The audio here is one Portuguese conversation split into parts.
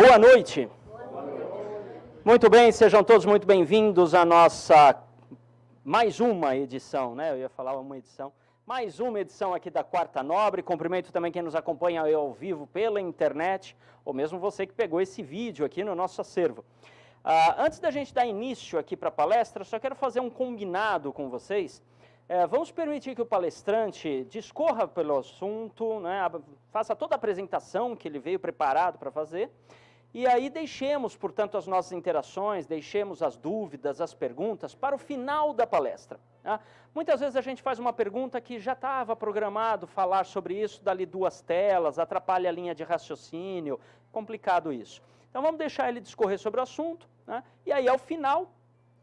Boa noite. Muito bem, sejam todos muito bem-vindos à nossa mais uma edição, né? Eu ia falar uma edição. Mais uma edição aqui da Quarta Nobre. Cumprimento também quem nos acompanha ao vivo pela internet, ou mesmo você que pegou esse vídeo aqui no nosso acervo. Ah, antes da gente dar início aqui para a palestra, só quero fazer um combinado com vocês. É, vamos permitir que o palestrante discorra pelo assunto, né? faça toda a apresentação que ele veio preparado para fazer. E aí deixemos, portanto, as nossas interações, deixemos as dúvidas, as perguntas para o final da palestra. Né? Muitas vezes a gente faz uma pergunta que já estava programado falar sobre isso, dali duas telas, atrapalha a linha de raciocínio, complicado isso. Então vamos deixar ele discorrer sobre o assunto, né? e aí ao final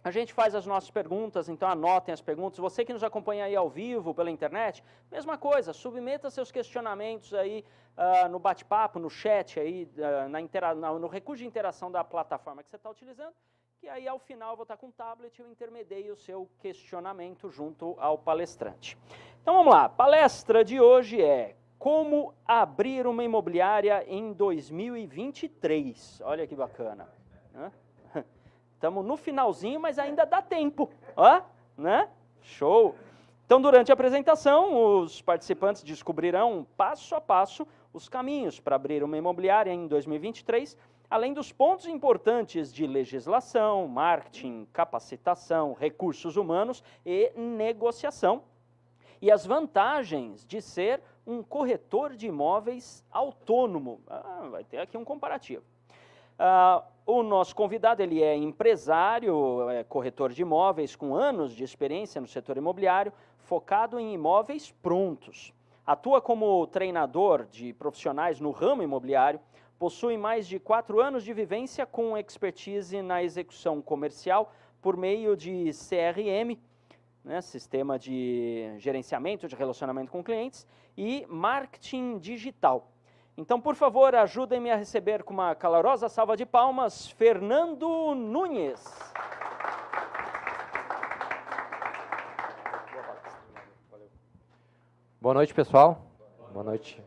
a gente faz as nossas perguntas, então anotem as perguntas. Você que nos acompanha aí ao vivo pela internet, mesma coisa, submeta seus questionamentos aí uh, no bate-papo, no chat, aí, uh, na intera no recurso de interação da plataforma que você está utilizando, que aí ao final eu vou estar tá com o tablet e eu intermediei o seu questionamento junto ao palestrante. Então vamos lá, palestra de hoje é Como abrir uma imobiliária em 2023. Olha que bacana. Né? Estamos no finalzinho, mas ainda dá tempo. Ó, né? Show! Então, durante a apresentação, os participantes descobrirão passo a passo os caminhos para abrir uma imobiliária em 2023, além dos pontos importantes de legislação, marketing, capacitação, recursos humanos e negociação, e as vantagens de ser um corretor de imóveis autônomo. Ah, vai ter aqui um comparativo. Ah, o nosso convidado, ele é empresário, é corretor de imóveis com anos de experiência no setor imobiliário, focado em imóveis prontos. Atua como treinador de profissionais no ramo imobiliário, possui mais de quatro anos de vivência com expertise na execução comercial por meio de CRM, né, Sistema de Gerenciamento de Relacionamento com Clientes, e Marketing Digital. Então, por favor, ajudem-me a receber com uma calorosa salva de palmas Fernando Nunes. Boa noite, pessoal. Boa noite.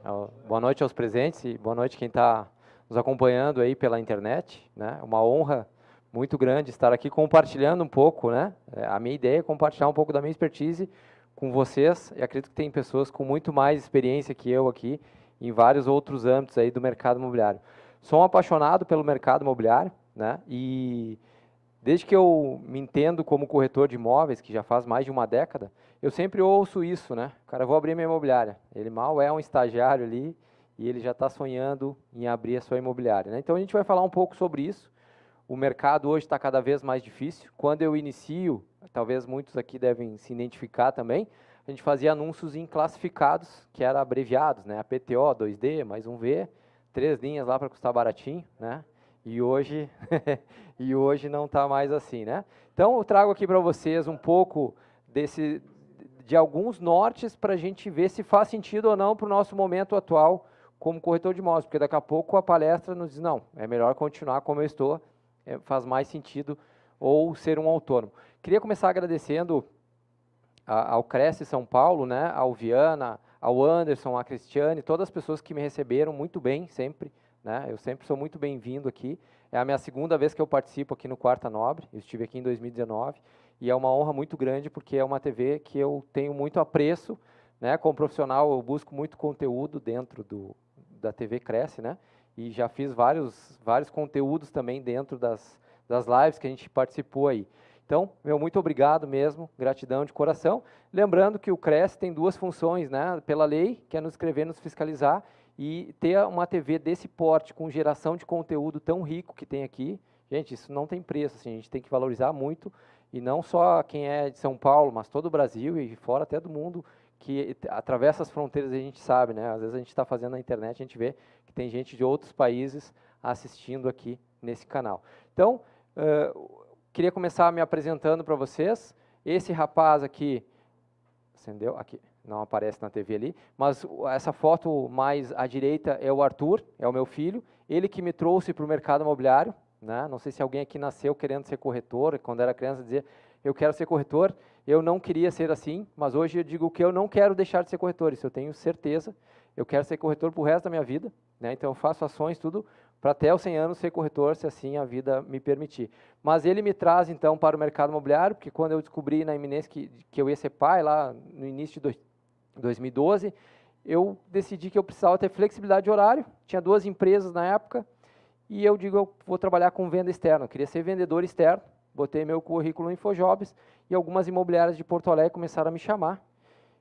Boa noite aos presentes e boa noite quem está nos acompanhando aí pela internet. Né? Uma honra muito grande estar aqui compartilhando um pouco, né? É, a minha ideia é compartilhar um pouco da minha expertise com vocês. E acredito que tem pessoas com muito mais experiência que eu aqui em vários outros âmbitos aí do mercado imobiliário. Sou um apaixonado pelo mercado imobiliário, né? E desde que eu me entendo como corretor de imóveis, que já faz mais de uma década, eu sempre ouço isso, né? Cara, vou abrir minha imobiliária. Ele mal é um estagiário ali e ele já está sonhando em abrir a sua imobiliária. Né? Então a gente vai falar um pouco sobre isso. O mercado hoje está cada vez mais difícil. Quando eu inicio, talvez muitos aqui devem se identificar também, a gente fazia anúncios em classificados, que era abreviados, né? APTO, 2D, mais um V, três linhas lá para custar baratinho, né? E hoje, e hoje não está mais assim, né? Então eu trago aqui para vocês um pouco desse, de alguns nortes para a gente ver se faz sentido ou não para o nosso momento atual como corretor de imóveis, porque daqui a pouco a palestra nos diz, não, é melhor continuar como eu estou, é, faz mais sentido, ou ser um autônomo. Queria começar agradecendo ao Cresce São Paulo, né, ao Viana, ao Anderson, à Cristiane, todas as pessoas que me receberam muito bem sempre. Né, eu sempre sou muito bem-vindo aqui. É a minha segunda vez que eu participo aqui no Quarta Nobre. Eu estive aqui em 2019 e é uma honra muito grande porque é uma TV que eu tenho muito apreço. Né, como profissional, eu busco muito conteúdo dentro do, da TV Cresce, né? E já fiz vários, vários conteúdos também dentro das, das lives que a gente participou aí. Então, meu muito obrigado mesmo, gratidão de coração. Lembrando que o CRES tem duas funções, né? Pela lei, que é nos escrever, nos fiscalizar e ter uma TV desse porte com geração de conteúdo tão rico que tem aqui. Gente, isso não tem preço, assim, a gente tem que valorizar muito e não só quem é de São Paulo, mas todo o Brasil e fora até do mundo que atravessa as fronteiras a gente sabe, né? Às vezes a gente está fazendo na internet, a gente vê que tem gente de outros países assistindo aqui nesse canal. Então, uh, queria começar me apresentando para vocês. Esse rapaz aqui, acendeu? Aqui, não aparece na TV ali, mas essa foto mais à direita é o Arthur, é o meu filho, ele que me trouxe para o mercado imobiliário. Né? Não sei se alguém aqui nasceu querendo ser corretor, quando era criança dizia, eu quero ser corretor, eu não queria ser assim, mas hoje eu digo que eu não quero deixar de ser corretor, isso eu tenho certeza, eu quero ser corretor para o resto da minha vida, né? então eu faço ações, tudo para até os 100 anos ser corretor, se assim a vida me permitir. Mas ele me traz, então, para o mercado imobiliário, porque quando eu descobri na iminência que, que eu ia ser pai, lá no início de 2012, eu decidi que eu precisava ter flexibilidade de horário. Tinha duas empresas na época, e eu digo, eu vou trabalhar com venda externa. Eu queria ser vendedor externo, botei meu currículo no Infojobs, e algumas imobiliárias de Porto Alegre começaram a me chamar.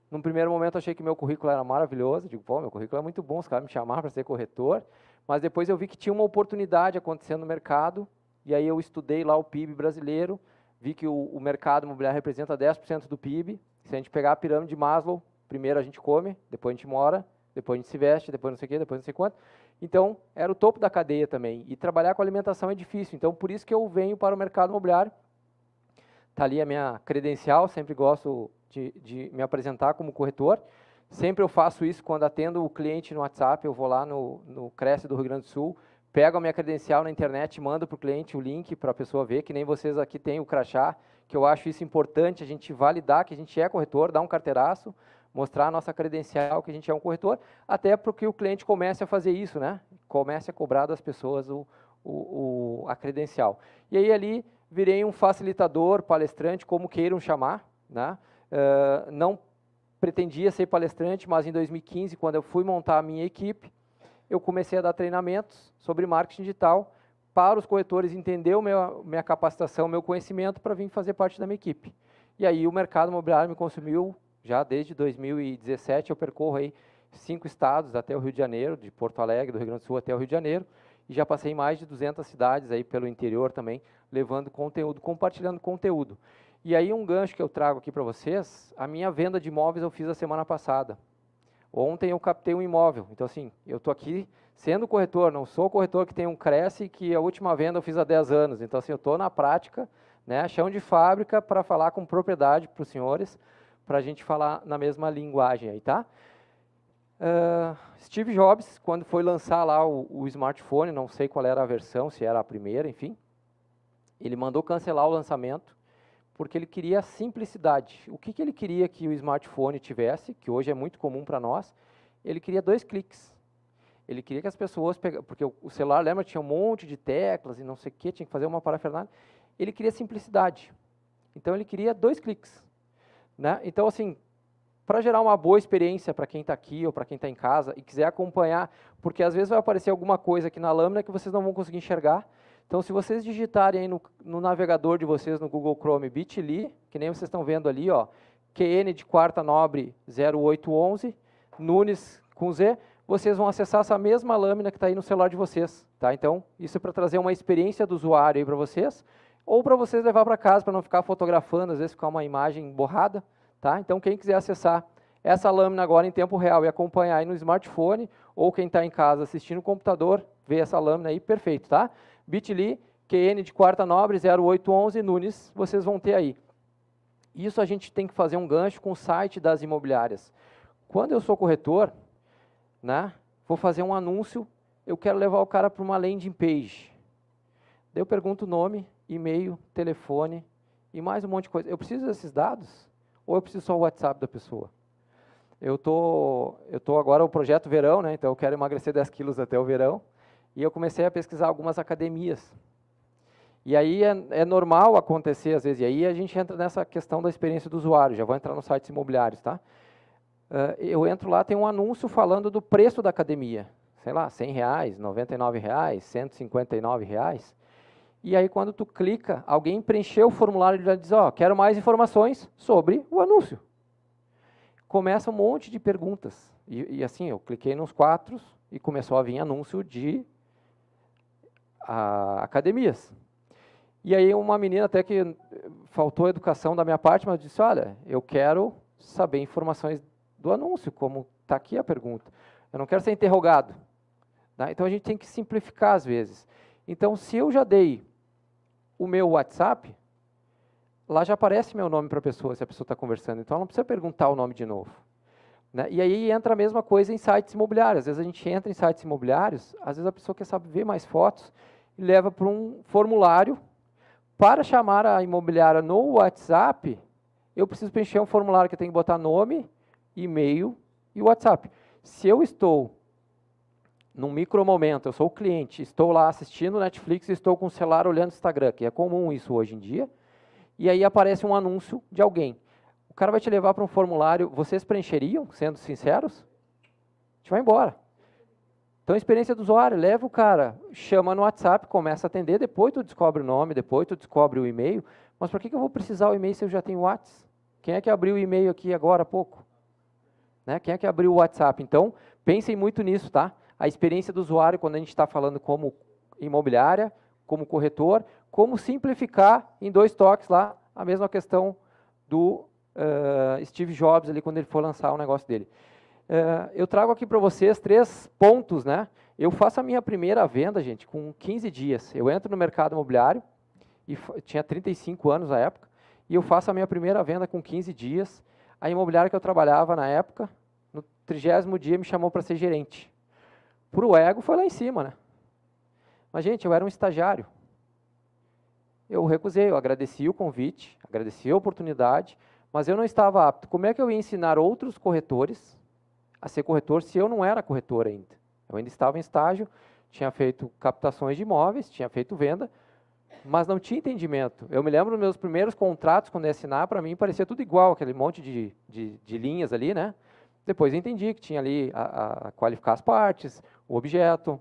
Num primeiro momento, achei que meu currículo era maravilhoso. Digo, pô, meu currículo é muito bom, os caras me chamaram para ser corretor. Mas depois eu vi que tinha uma oportunidade acontecendo no mercado, e aí eu estudei lá o PIB brasileiro, vi que o, o mercado imobiliário representa 10% do PIB. Se a gente pegar a pirâmide de Maslow, primeiro a gente come, depois a gente mora, depois a gente se veste, depois não sei o quê, depois não sei quanto. Então, era o topo da cadeia também. E trabalhar com alimentação é difícil. Então, por isso que eu venho para o mercado imobiliário. Está ali a minha credencial, sempre gosto de, de me apresentar como corretor. Sempre eu faço isso quando atendo o cliente no WhatsApp, eu vou lá no, no Cresce do Rio Grande do Sul, pego a minha credencial na internet, mando para o cliente o link para a pessoa ver, que nem vocês aqui têm o crachá, que eu acho isso importante, a gente validar que a gente é corretor, dar um carteiraço, mostrar a nossa credencial que a gente é um corretor, até porque o cliente comece a fazer isso, né? comece a cobrar das pessoas o, o, o a credencial. E aí ali virei um facilitador, palestrante, como queiram chamar, né? Uh, não pretendia ser palestrante, mas em 2015, quando eu fui montar a minha equipe, eu comecei a dar treinamentos sobre marketing digital para os corretores entender a minha capacitação, meu conhecimento para vir fazer parte da minha equipe. E aí o mercado imobiliário me consumiu já desde 2017, eu percorro aí cinco estados até o Rio de Janeiro, de Porto Alegre, do Rio Grande do Sul até o Rio de Janeiro, e já passei em mais de 200 cidades aí pelo interior também, levando conteúdo, compartilhando conteúdo. E aí um gancho que eu trago aqui para vocês, a minha venda de imóveis eu fiz a semana passada. Ontem eu captei um imóvel. Então assim, eu estou aqui sendo corretor, não sou corretor que tem um Cresce que a última venda eu fiz há 10 anos. Então assim, eu estou na prática, né, chão de fábrica para falar com propriedade para os senhores, para a gente falar na mesma linguagem aí, tá? Uh, Steve Jobs, quando foi lançar lá o, o, smartphone, não sei qual era a versão, se era a primeira, enfim, ele mandou cancelar o lançamento porque ele queria a simplicidade. O que, que ele queria que o smartphone tivesse, que hoje é muito comum para nós? Ele queria dois cliques. Ele queria que as pessoas pegassem, porque o celular, lembra, tinha um monte de teclas e não sei o que, tinha que fazer uma parafernália. Ele queria simplicidade. Então, ele queria dois cliques. Né? Então, assim, para gerar uma boa experiência para quem está aqui ou para quem está em casa e quiser acompanhar, porque às vezes vai aparecer alguma coisa aqui na lâmina que vocês não vão conseguir enxergar, então, se vocês digitarem aí no, no navegador de vocês, no Google Chrome, bit.ly, que nem vocês estão vendo ali, ó, QN de quarta nobre 0811, Nunes com Z, vocês vão acessar essa mesma lâmina que está aí no celular de vocês. Tá? Então, isso é para trazer uma experiência do usuário aí para vocês, ou para vocês levar para casa, para não ficar fotografando, às vezes ficar uma imagem borrada. Tá? Então, quem quiser acessar essa lâmina agora em tempo real e acompanhar aí no smartphone, ou quem está em casa assistindo o computador, vê essa lâmina aí, perfeito, tá? bit.ly, QN de quarta nobre, 0811 Nunes, vocês vão ter aí. Isso a gente tem que fazer um gancho com o site das imobiliárias. Quando eu sou corretor, né, vou fazer um anúncio, eu quero levar o cara para uma landing page. Daí eu pergunto o nome, e-mail, telefone e mais um monte de coisa. Eu preciso desses dados? Ou eu preciso só o WhatsApp da pessoa? Eu tô, estou tô agora o projeto verão, né, então eu quero emagrecer 10 quilos até o verão e eu comecei a pesquisar algumas academias. E aí é, é, normal acontecer, às vezes, e aí a gente entra nessa questão da experiência do usuário, já vou entrar nos sites imobiliários, tá? Uh, eu entro lá, tem um anúncio falando do preço da academia, sei lá, 100 reais, 99 reais, 159 reais, e aí quando tu clica, alguém preencheu o formulário e já diz, ó, oh, quero mais informações sobre o anúncio. Começa um monte de perguntas, e, e assim, eu cliquei nos quatro e começou a vir anúncio de a academias. E aí uma menina até que faltou educação da minha parte, mas disse, olha, eu quero saber informações do anúncio, como está aqui a pergunta. Eu não quero ser interrogado. Né? Então a gente tem que simplificar às vezes. Então se eu já dei o meu WhatsApp, lá já aparece meu nome para a pessoa, se a pessoa está conversando. Então ela não precisa perguntar o nome de novo. Né? E aí entra a mesma coisa em sites imobiliários. Às vezes a gente entra em sites imobiliários, às vezes a pessoa quer saber mais fotos, e leva para um formulário. Para chamar a imobiliária no WhatsApp, eu preciso preencher um formulário que eu tenho que botar nome, e-mail e WhatsApp. Se eu estou num micro momento, eu sou o cliente, estou lá assistindo Netflix, estou com o celular olhando o Instagram, que é comum isso hoje em dia, e aí aparece um anúncio de alguém. O cara vai te levar para um formulário, vocês preencheriam, sendo sinceros? A gente vai embora. Então, a experiência do usuário, leva o cara, chama no WhatsApp, começa a atender, depois tu descobre o nome, depois tu descobre o e-mail, mas para que, que eu vou precisar o e-mail se eu já tenho o WhatsApp? Quem é que abriu o e-mail aqui agora há pouco? Né? Quem é que abriu o WhatsApp? Então, pensem muito nisso, tá? A experiência do usuário, quando a gente está falando como imobiliária, como corretor, como simplificar em dois toques lá, a mesma questão do uh, Steve Jobs ali, quando ele for lançar o negócio dele. Eh, eu trago aqui para vocês três pontos, né? Eu faço a minha primeira venda, gente, com 15 dias. Eu entro no mercado imobiliário, e tinha 35 anos na época, e eu faço a minha primeira venda com 15 dias. A imobiliária que eu trabalhava na época, no trigésimo dia, me chamou para ser gerente. Para o ego foi lá em cima, né? Mas, gente, eu era um estagiário. Eu recusei, eu agradeci o convite, agradeci a oportunidade, mas eu não estava apto. Como é que eu ia ensinar outros corretores a ser corretor se eu não era corretor ainda. Eu ainda estava em estágio, tinha feito captações de imóveis, tinha feito venda, mas não tinha entendimento. Eu me lembro dos meus primeiros contratos, quando ia assinar, para mim parecia tudo igual, aquele monte de, de, de, linhas ali, né? Depois eu entendi que tinha ali a, a qualificar as partes, o objeto,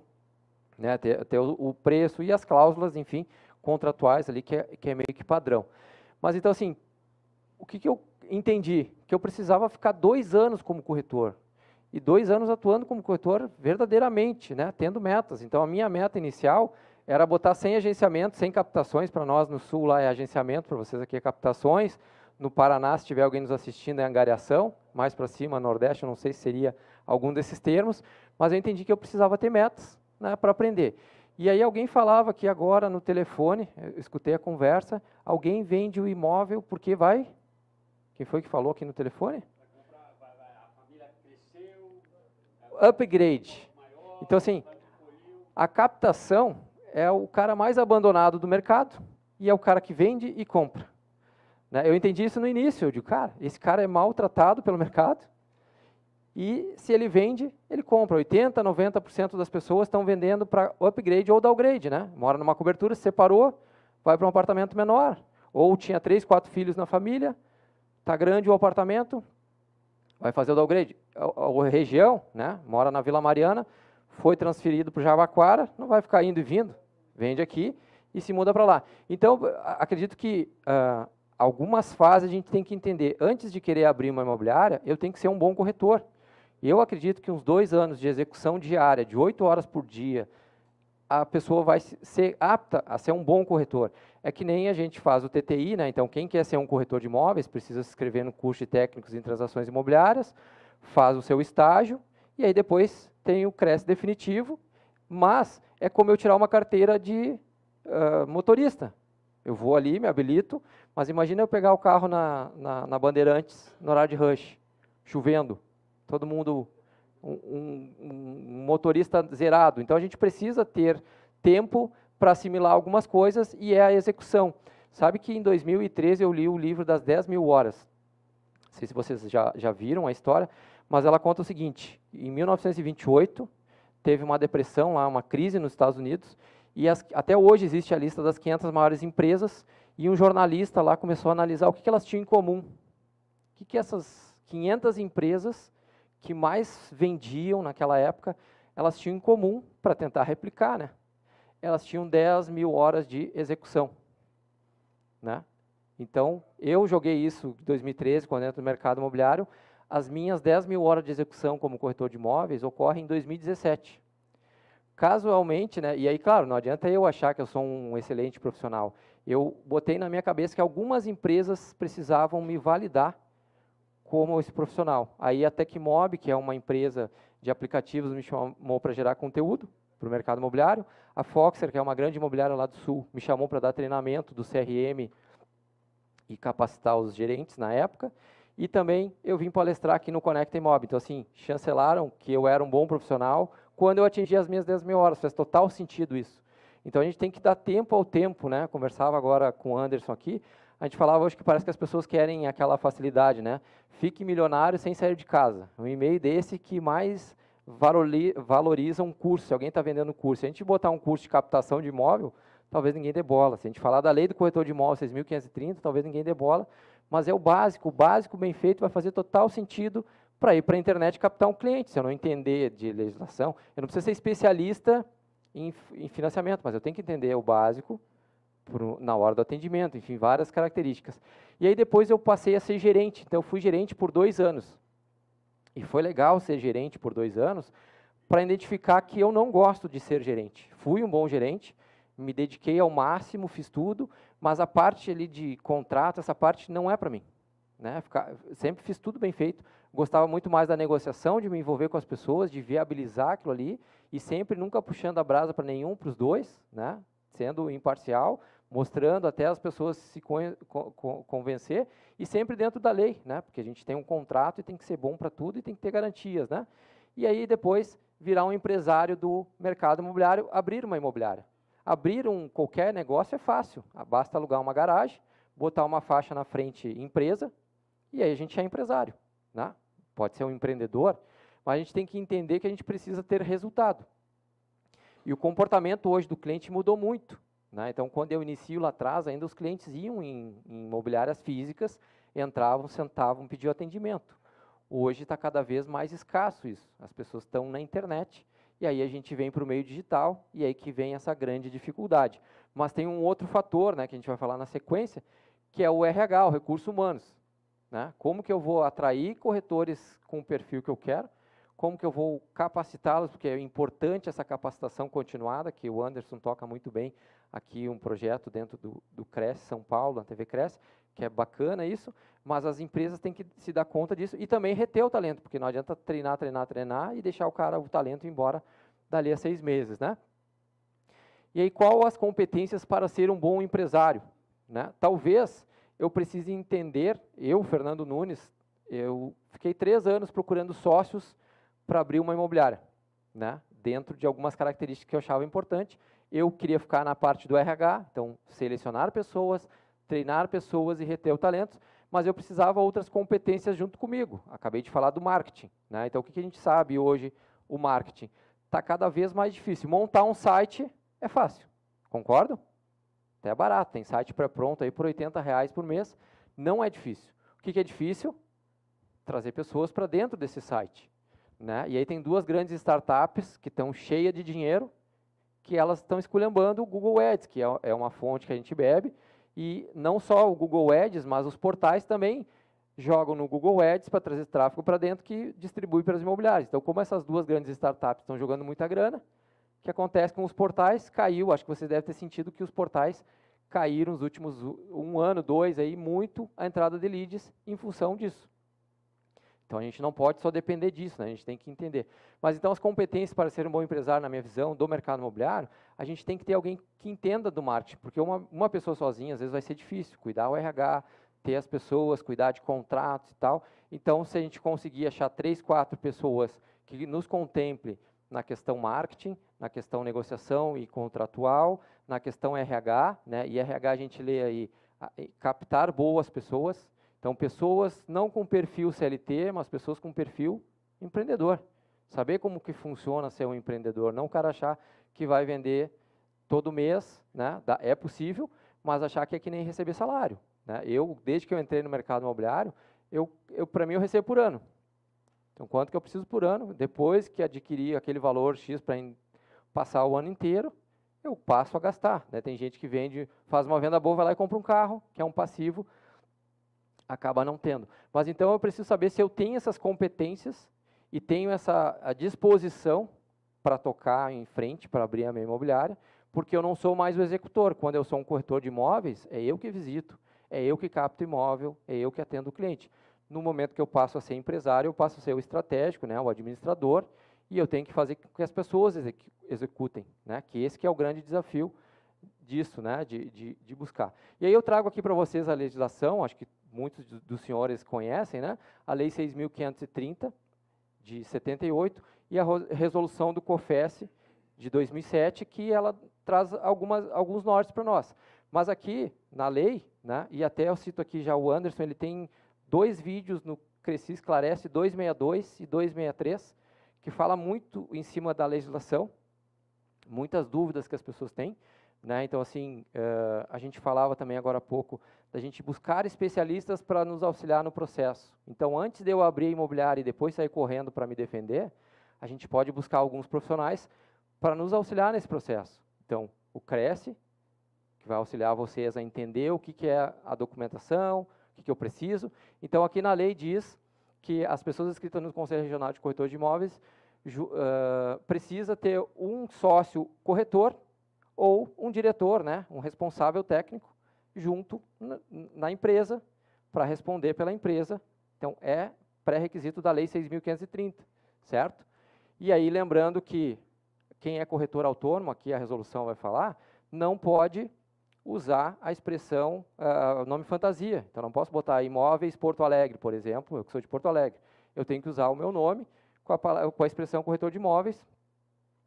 né, ter, ter o, o, preço e as cláusulas, enfim, contratuais ali, que é, que é meio que padrão. Mas então, assim, o que, que eu entendi? Que eu precisava ficar dois anos como corretor e dois anos atuando como corretor verdadeiramente, né, tendo metas. Então, a minha meta inicial era botar 100 agenciamentos, sem captações, para nós no Sul lá é agenciamento, para vocês aqui é captações, no Paraná, se tiver alguém nos assistindo, é angariação, mais para cima, Nordeste, eu não sei se seria algum desses termos, mas eu entendi que eu precisava ter metas né, para aprender. E aí alguém falava que agora no telefone, eu escutei a conversa, alguém vende o imóvel porque vai... Quem foi que falou aqui no telefone? upgrade. Então, assim, a captação é o cara mais abandonado do mercado e é o cara que vende e compra. Né? Eu entendi isso no início. Eu digo, cara, esse cara é maltratado pelo mercado e se ele vende, ele compra. 80%, 90% das pessoas estão vendendo para upgrade ou downgrade. Né? Mora numa cobertura, se separou, vai para um apartamento menor. Ou tinha três, quatro filhos na família, está grande o apartamento, vai fazer o downgrade. A, é a é região, né, mora na Vila Mariana, foi transferido para o Jabaquara, não vai ficar indo e vindo, vende aqui e se muda para lá. Então, acredito que uh, algumas fases a gente tem que entender. Antes de querer abrir uma imobiliária, eu tenho que ser um bom corretor. Eu acredito que uns dois anos de execução diária, de oito horas por dia, a pessoa vai ser apta a ser um bom corretor. É que nem a gente faz o TTI, né? então quem quer ser um corretor de imóveis precisa se inscrever no curso de técnicos em transações imobiliárias, faz o seu estágio e aí depois tem o CRES definitivo, mas é como eu tirar uma carteira de uh, motorista. Eu vou ali, me habilito, mas imagina eu pegar o carro na, na, na Bandeirantes, no horário de rush, chovendo, todo mundo um, um, motorista zerado. Então a gente precisa ter tempo para assimilar algumas coisas e é a execução. Sabe que em 2013 eu li o livro das 10 mil horas. Não sei se vocês já, já viram a história, mas ela conta o seguinte: em 1928 teve uma depressão lá, uma crise nos Estados Unidos, e as, até hoje existe a lista das 500 maiores empresas. E um jornalista lá começou a analisar o que, que elas tinham em comum. O que, que essas 500 empresas que mais vendiam naquela época, elas tinham em comum para tentar replicar, né? Elas tinham 10 mil horas de execução, né? Então, eu joguei isso em 2013, quando entro no mercado imobiliário, as minhas 10 mil horas de execução como corretor de imóveis ocorrem em 2017. Casualmente, né, e aí, claro, não adianta eu achar que eu sou um excelente profissional. Eu botei na minha cabeça que algumas empresas precisavam me validar como esse profissional. Aí a Tecmob, que é uma empresa de aplicativos, me chamou para gerar conteúdo para o mercado imobiliário. A Foxer, que é uma grande imobiliária lá do Sul, me chamou para dar treinamento do CRM e capacitar os gerentes na época. E também eu vim palestrar aqui no Conecta Mob. Então, assim, chancelaram que eu era um bom profissional quando eu atingi as minhas 10 mil horas. Faz total sentido isso. Então, a gente tem que dar tempo ao tempo, né? Conversava agora com o Anderson aqui a gente falava hoje que parece que as pessoas querem aquela facilidade, né? Fique milionário sem sair de casa. Um e-mail desse que mais valoriza um curso, se alguém está vendendo curso. Se a gente botar um curso de captação de imóvel, talvez ninguém dê bola. Se a gente falar da lei do corretor de imóvel 6.530, talvez ninguém dê bola. Mas é o básico. O básico bem feito vai fazer total sentido para ir para a internet captar um cliente. Se eu não entender de legislação, eu não preciso ser especialista em, em financiamento, mas eu tenho que entender o básico pro, na hora do atendimento, enfim, várias características. E aí depois eu passei a ser gerente, então eu fui gerente por dois anos. E foi legal ser gerente por dois anos para identificar que eu não gosto de ser gerente. Fui um bom gerente, me dediquei ao máximo, fiz tudo, mas a parte ali de contrato, essa parte não é para mim. Né? Ficar, sempre fiz tudo bem feito, gostava muito mais da negociação, de me envolver com as pessoas, de viabilizar aquilo ali, e sempre nunca puxando a brasa para nenhum, para os dois, né? sendo imparcial, mostrando até as pessoas se convencer e sempre dentro da lei, né? Porque a gente tem um contrato e tem que ser bom para tudo e tem que ter garantias, né? E aí depois virar um empresário do mercado imobiliário, abrir uma imobiliária. Abrir um qualquer negócio é fácil, ah, basta alugar uma garagem, botar uma faixa na frente empresa e aí a gente é empresário, né? Pode ser um empreendedor, mas a gente tem que entender que a gente precisa ter resultado. E o comportamento hoje do cliente mudou muito. Né? Então, quando eu inicio lá atrás, ainda os clientes iam em, em imobiliárias físicas, entravam, sentavam, pediam atendimento. Hoje está cada vez mais escasso isso. As pessoas estão na internet e aí a gente vem para o meio digital e aí que vem essa grande dificuldade. Mas tem um outro fator né, que a gente vai falar na sequência, que é o RH, o Recurso Humanos. Né? Como que eu vou atrair corretores com o perfil que eu quero como que eu vou capacitá-los, porque é importante essa capacitação continuada, que o Anderson toca muito bem aqui, um projeto dentro do, do Cresce São Paulo, a TV Cresce, que é bacana isso, mas as empresas têm que se dar conta disso e também reter o talento, porque não adianta treinar, treinar, treinar e deixar o cara, o talento, embora dali a seis meses, né? E aí, qual as competências para ser um bom empresário? Né? Talvez eu precise entender, eu, Fernando Nunes, eu fiquei três anos procurando sócios para abrir uma imobiliária, né? dentro de algumas características que eu achava importante. Eu queria ficar na parte do RH, então selecionar pessoas, treinar pessoas e reter o talento, mas eu precisava outras competências junto comigo. Acabei de falar do marketing. Né? Então, o que a gente sabe hoje, o marketing? Está cada vez mais difícil. Montar um site é fácil, concordo? Até é barato, tem site pré-pronto aí por 80 reais por mês. Não é difícil. O que é difícil? Trazer pessoas para dentro desse site. Né? E aí tem duas grandes startups que estão cheias de dinheiro, que elas estão esculhambando o Google Ads, que é, é uma fonte que a gente bebe, e não só o Google Ads, mas os portais também jogam no Google Ads para trazer tráfego para dentro que distribui para as imobiliárias. Então, como essas duas grandes startups estão jogando muita grana, o que acontece com os portais? Caiu, acho que você deve ter sentido que os portais caíram nos últimos um ano, dois, aí, muito a entrada de leads em função disso. Então a gente não pode só depender disso, né? a gente tem que entender. Mas então as competências para ser um bom empresário, na minha visão, do mercado imobiliário, a gente tem que ter alguém que entenda do marketing, porque uma, uma pessoa sozinha às vezes vai ser difícil, cuidar o RH, ter as pessoas, cuidar de contratos e tal. Então se a gente conseguir achar três, quatro pessoas que nos contemple na questão marketing, na questão negociação e contratual, na questão RH, né? e RH a gente lê aí, captar boas pessoas, então, pessoas não com perfil CLT, mas pessoas com perfil empreendedor. Saber como que funciona ser um empreendedor, não o cara achar que vai vender todo mês, né? É possível, mas achar que é que nem receber salário. Né? Eu, desde que eu entrei no mercado imobiliário, eu, eu para mim eu recebo por ano. Então, quanto que eu preciso por ano? Depois que adquirir aquele valor X para passar o ano inteiro, eu passo a gastar. Né? Tem gente que vende, faz uma venda boa, vai lá e compra um carro, que é um passivo, acaba não tendo. Mas então eu preciso saber se eu tenho essas competências e tenho essa disposição para tocar em frente, para abrir a minha imobiliária, porque eu não sou mais o executor. Quando eu sou um corretor de imóveis, é eu que visito, é eu que capto imóvel, é eu que atendo o cliente. No momento que eu passo a ser empresário, eu passo a ser o estratégico, né, o administrador, e eu tenho que fazer com que as pessoas executem, né, que esse que é o grande desafio disso, né, de, de, de buscar. E aí eu trago aqui para vocês a legislação, acho que muitos dos senhores conhecem, né, a Lei 6.530, de 78, e a resolução do COFES, de 2007, que ela traz algumas, alguns nortes para nós. Mas aqui, na lei, né, e até eu cito aqui já o Anderson, ele tem dois vídeos no Cresci Esclarece 262 e 263, que fala muito em cima da legislação, muitas dúvidas que as pessoas têm. Né? Então, assim, uh, a gente falava também agora há pouco da gente buscar especialistas para nos auxiliar no processo. Então, antes de eu abrir a imobiliária e depois sair correndo para me defender, a gente pode buscar alguns profissionais para nos auxiliar nesse processo. Então, o Cresce, que vai auxiliar vocês a entender o que, que é a documentação, o que, que eu preciso. Então, aqui na lei diz que as pessoas inscritas no Conselho Regional de Corretor de Imóveis uh, precisa ter um sócio corretor ou um diretor, né, um responsável técnico, junto na, na empresa, para responder pela empresa. Então, é pré-requisito da Lei 6.530, certo? E aí, lembrando que quem é corretor autônomo, aqui a resolução vai falar, não pode usar a expressão, uh, nome fantasia. Então, não posso botar imóveis Porto Alegre, por exemplo, eu que sou de Porto Alegre. Eu tenho que usar o meu nome com a, com a expressão corretor de imóveis,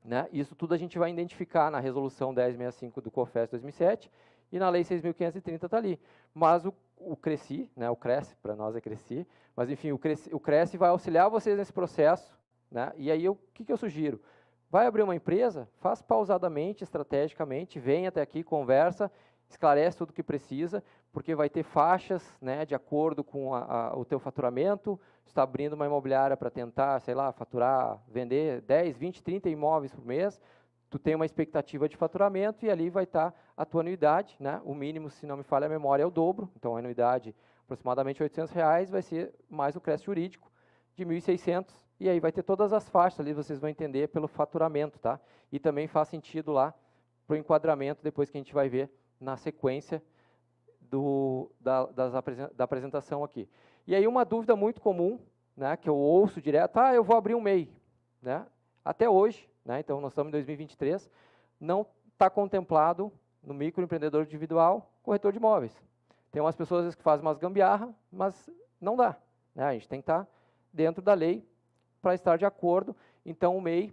né? Isso tudo a gente vai identificar na resolução 1065 do COFES 2007 e na lei 6.530 está ali. Mas o, o CRECI, né, o CRECE, para nós é CRECI, mas enfim, o CRECI, o CRECI vai auxiliar vocês nesse processo. Né? E aí, o que, que eu sugiro? Vai abrir uma empresa? Faz pausadamente, estrategicamente, vem até aqui, conversa, esclarece tudo o que precisa, porque vai ter faixas né, de acordo com a, a, o teu faturamento. está abrindo uma imobiliária para tentar, sei lá, faturar, vender 10, 20, 30 imóveis por mês, tu tem uma expectativa de faturamento e ali vai estar tá a tua anuidade. Né? O mínimo, se não me falha a memória, é o dobro. Então, a anuidade, aproximadamente R$ reais vai ser mais o crédito jurídico de 1.600. E aí vai ter todas as faixas ali, vocês vão entender pelo faturamento. tá? E também faz sentido lá para o enquadramento, depois que a gente vai ver na sequência, do, da, das, da apresentação aqui. E aí uma dúvida muito comum, né, que eu ouço direto, ah, eu vou abrir um MEI. Né? Até hoje, né, então nós estamos em 2023, não está contemplado no microempreendedor individual corretor de imóveis. Tem umas pessoas que fazem umas gambiarra, mas não dá. Né? A gente tem que estar tá dentro da lei para estar de acordo. Então, o MEI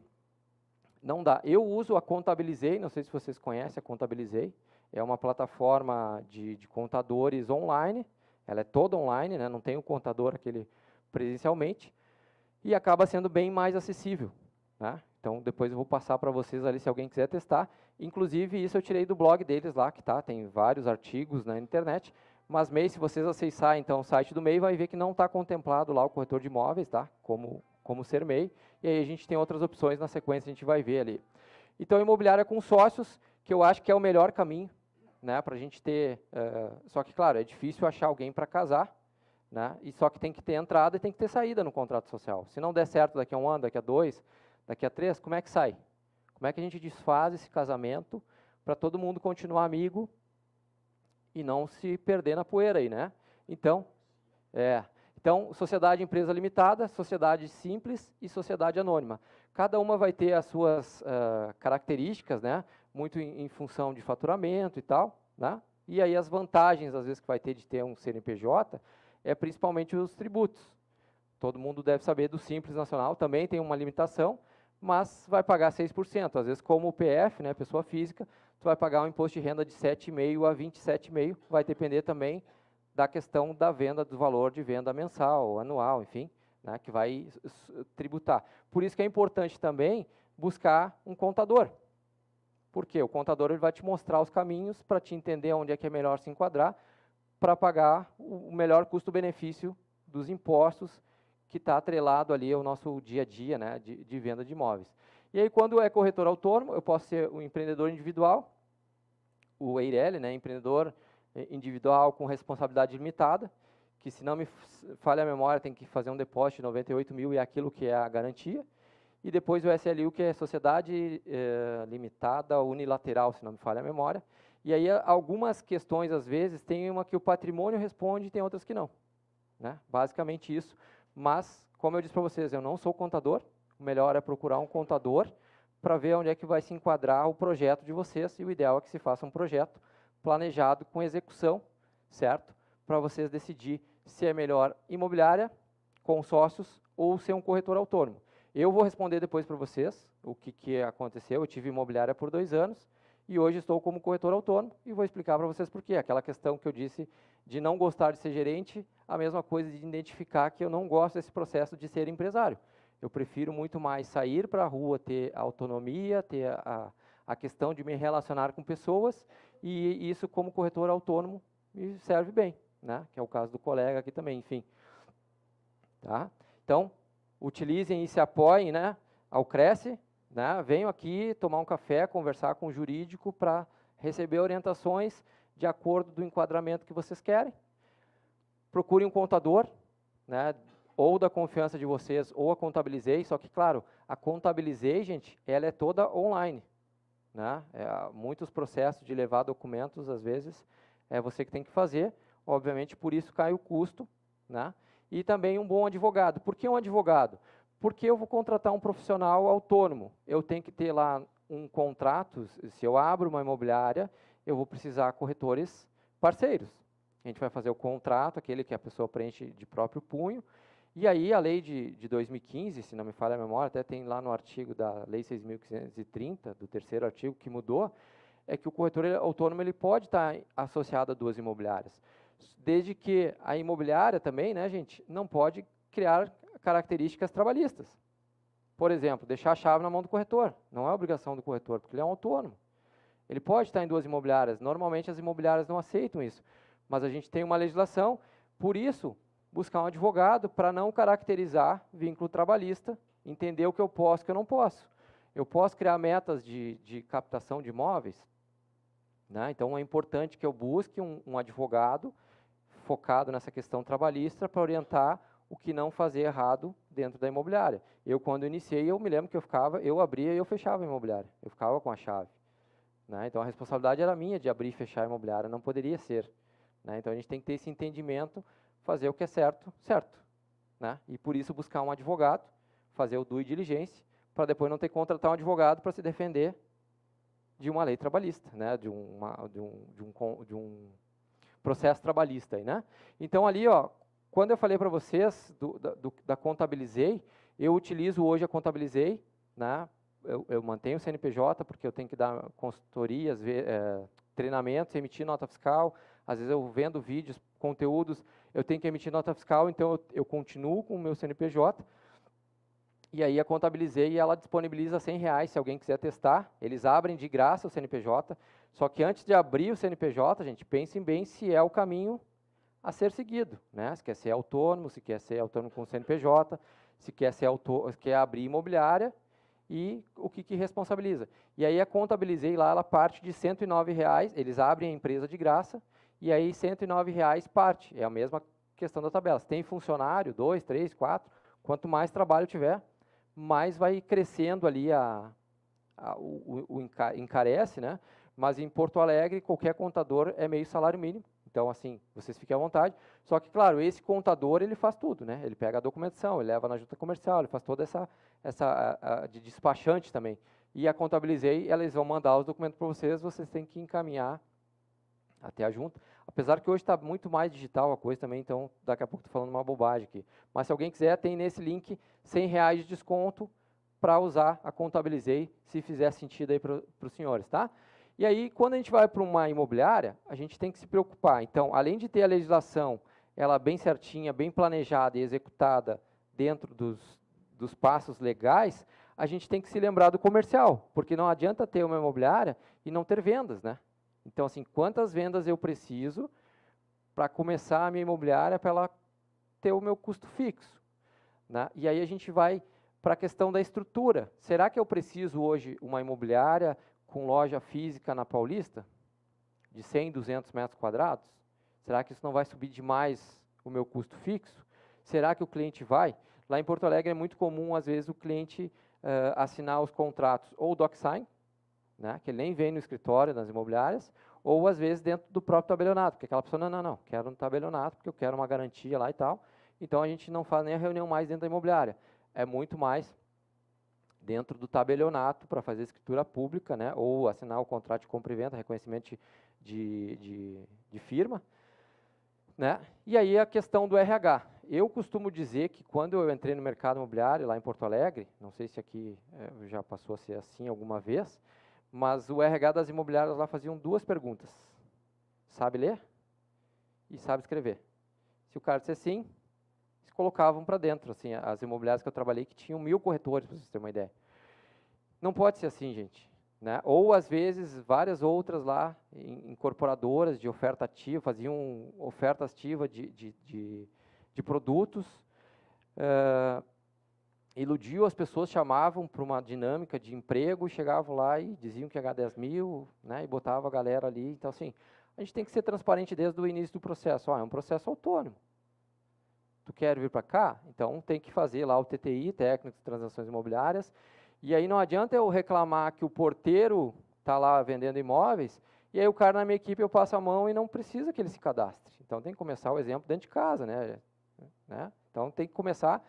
não dá. Eu uso a Contabilizei, não sei se vocês conhecem a Contabilizei, é uma plataforma de, de contadores online, ela é toda online, né, não tem o contador aquele presencialmente, e acaba sendo bem mais acessível. Né? Então, depois eu vou passar para vocês ali se alguém quiser testar. Inclusive, isso eu tirei do blog deles lá, que tá, tem vários artigos na internet. Mas MEI, se vocês acessarem então, o site do MEI, vai ver que não está contemplado lá o corretor de imóveis, tá? como, como ser MEI. E aí a gente tem outras opções na sequência, a gente vai ver ali. Então, imobiliária com sócios, que eu acho que é o melhor caminho né, para a gente ter. Uh, só que, claro, é difícil achar alguém para casar, né, e só que tem que ter entrada e tem que ter saída no contrato social. Se não der certo daqui a um ano, daqui a dois, daqui a três, como é que sai? Como é que a gente desfaz esse casamento para todo mundo continuar amigo e não se perder na poeira aí, né? Então, é. Então, sociedade é empresa limitada, sociedade simples e sociedade anônima. Cada uma vai ter as suas uh, características, né? muito em, em função de faturamento e tal, né? E aí as vantagens, às vezes, que vai ter de ter um CNPJ é principalmente os tributos. Todo mundo deve saber do Simples Nacional, também tem uma limitação, mas vai pagar 6%. Às vezes, como o PF, né, pessoa física, tu vai pagar um imposto de renda de 7,5% a 27,5%, vai depender também da questão da venda, do valor de venda mensal, anual, enfim, né, que vai tributar. Por isso que é importante também buscar um contador. Porque o contador ele vai te mostrar os caminhos para te entender onde é que é melhor se enquadrar para pagar o melhor custo-benefício dos impostos que está atrelado ali ao nosso dia a dia né, de, de, venda de imóveis. E aí, quando é corretor autônomo, eu posso ser um empreendedor individual, o EIRELI, né, empreendedor eh, individual com responsabilidade limitada, que se não me falha a memória, tem que fazer um depósito de 98 mil e é aquilo que é a garantia e depois o SLU, que é Sociedade é, Limitada Unilateral, se não me falha a memória. E aí algumas questões, às vezes, tem uma que o patrimônio responde e tem outras que não. Né? Basicamente isso. Mas, como eu disse para vocês, eu não sou contador, o melhor é procurar um contador para ver onde é que vai se enquadrar o projeto de vocês, e o ideal é que se faça um projeto planejado com execução, certo? Para vocês decidir se é melhor imobiliária, consórcios ou ser um corretor autônomo. Eu vou responder depois para vocês o que, que aconteceu. Eu tive imobiliária por dois anos e hoje estou como corretor autônomo e vou explicar para vocês por quê. Aquela questão que eu disse de não gostar de ser gerente, a mesma coisa de identificar que eu não gosto desse processo de ser empresário. Eu prefiro muito mais sair para a rua, ter autonomia, ter a, a questão de me relacionar com pessoas e isso como corretor autônomo me serve bem, né? que é o caso do colega aqui também, enfim. Tá? Então, utilizem e se apoiem né, ao Cresce, né, venham aqui tomar um café, conversar com o jurídico para receber orientações de acordo do enquadramento que vocês querem. Procurem um contador, né, ou da confiança de vocês, ou a contabilizei, só que, claro, a contabilizei, gente, ela é toda online. Né? É, muitos processos de levar documentos, às vezes, é você que tem que fazer. Obviamente, por isso cai o custo, né? e também um bom advogado. Por que um advogado? Porque eu vou contratar um profissional autônomo. Eu tenho que ter lá um contrato. Se eu abro uma imobiliária, eu vou precisar corretores parceiros. A gente vai fazer o contrato, aquele que a pessoa preenche de próprio punho. E aí a lei de, de 2015, se não me falha a memória, até tem lá no artigo da Lei 6.530, do terceiro artigo, que mudou, é que o corretor autônomo ele pode estar associado a duas imobiliárias desde que a imobiliária também, né, gente, não pode criar características trabalhistas. Por exemplo, deixar a chave na mão do corretor. Não é obrigação do corretor, porque ele é um autônomo. Ele pode estar em duas imobiliárias. Normalmente as imobiliárias não aceitam isso. Mas a gente tem uma legislação, por isso, buscar um advogado para não caracterizar vínculo trabalhista, entender o que eu posso e o que eu não posso. Eu posso criar metas de, de captação de imóveis? Né? Então é importante que eu busque um, um advogado focado nessa questão trabalhista para orientar o que não fazer errado dentro da imobiliária. Eu, quando eu iniciei, eu me lembro que eu ficava, eu abria e eu fechava a imobiliária. Eu ficava com a chave. Né? Então, a responsabilidade era minha de abrir e fechar a imobiliária, não poderia ser. Né? Então, a gente tem que ter esse entendimento, fazer o que é certo, certo. Né? E, por isso, buscar um advogado, fazer o due diligence, para depois não ter que contratar um advogado para se defender de uma lei trabalhista, né? de, uma, de, um, de, um, de um processo trabalhista. Aí, né? Então, ali, ó, quando eu falei para vocês do, da, do, da, Contabilizei, eu utilizo hoje a Contabilizei, né? eu, eu mantenho o CNPJ, porque eu tenho que dar consultorias, ver, é, treinamentos, emitir nota fiscal, às vezes eu vendo vídeos, conteúdos, eu tenho que emitir nota fiscal, então eu, eu continuo com o meu CNPJ, e aí a contabilizei ela disponibiliza 100 reais, se alguém quiser testar, eles abrem de graça o CNPJ, só que antes de abrir o CNPJ, gente, pensem bem se é o caminho a ser seguido, né? Se quer ser autônomo, se quer ser autônomo com o CNPJ, se quer ser auto, se quer abrir imobiliária e o que, que responsabiliza. E aí a contabilizei lá, ela parte de 109 reais, eles abrem a empresa de graça e aí 109 reais parte. É a mesma questão da tabela. Se tem funcionário, dois, três, quatro, quanto mais trabalho tiver, mais vai crescendo ali a, a o, o encarece, né? Mas em Porto Alegre, qualquer contador é meio salário mínimo. Então, assim, vocês fiquem à vontade. Só que, claro, esse contador, ele faz tudo, né? Ele pega a documentação, ele leva na junta comercial, ele faz toda essa, essa a, a, de despachante também. E a Contabilizei, eles vão mandar os documentos para vocês, vocês têm que encaminhar até a junta. Apesar que hoje está muito mais digital a coisa também, então daqui a pouco estou falando uma bobagem aqui. Mas se alguém quiser, tem nesse link 100 reais de desconto para usar a Contabilizei, se fizer sentido aí para os senhores, tá? E aí, quando a gente vai para uma imobiliária, a gente tem que se preocupar. Então, além de ter a legislação ela bem certinha, bem planejada e executada dentro dos, dos passos legais, a gente tem que se lembrar do comercial, porque não adianta ter uma imobiliária e não ter vendas, né? Então, assim, quantas vendas eu preciso para começar a minha imobiliária para ela ter o meu custo fixo? Né? E aí a gente vai para a questão da estrutura. Será que eu preciso hoje uma imobiliária com loja física na Paulista, de 100, 200 metros quadrados? Será que isso não vai subir demais o meu custo fixo? Será que o cliente vai? Lá em Porto Alegre é muito comum, às vezes, o cliente uh, assinar os contratos ou DocSign, né, que ele nem vem no escritório, nas imobiliárias, ou às vezes dentro do próprio tabelionato, porque aquela pessoa, não, não, não, quero no tabelionato, porque eu quero uma garantia lá e tal. Então a gente não faz nem a reunião mais dentro da imobiliária. É muito mais dentro do tabelionato para fazer escritura pública, né, ou assinar o contrato de compra e venda, reconhecimento de, de, de firma. Né? E aí a questão do RH. Eu costumo dizer que quando eu entrei no mercado imobiliário lá em Porto Alegre, não sei se aqui é, já passou a ser assim alguma vez, mas o RH das imobiliárias lá faziam duas perguntas. Sabe ler? E sabe escrever. Se o cara disser sim, colocavam para dentro, assim, as imobiliárias que eu trabalhei que tinham mil corretores, para vocês terem uma ideia. Não pode ser assim, gente. Né? Ou, às vezes, várias outras lá, incorporadoras de oferta ativa, faziam oferta ativa de, de, de, de produtos, uh, iludiu as pessoas, chamavam para uma dinâmica de emprego, chegavam lá e diziam que ia ganhar 10 mil, né, e botava a galera ali. Então, assim, a gente tem que ser transparente desde o início do processo. Ah, é um processo autônomo tu quer vir para cá? Então tem que fazer lá o TTI, técnico de transações imobiliárias. E aí não adianta eu reclamar que o porteiro está lá vendendo imóveis, e aí o cara na minha equipe eu passo a mão e não precisa que ele se cadastre. Então tem que começar o exemplo dentro de casa, né? né? Então tem que começar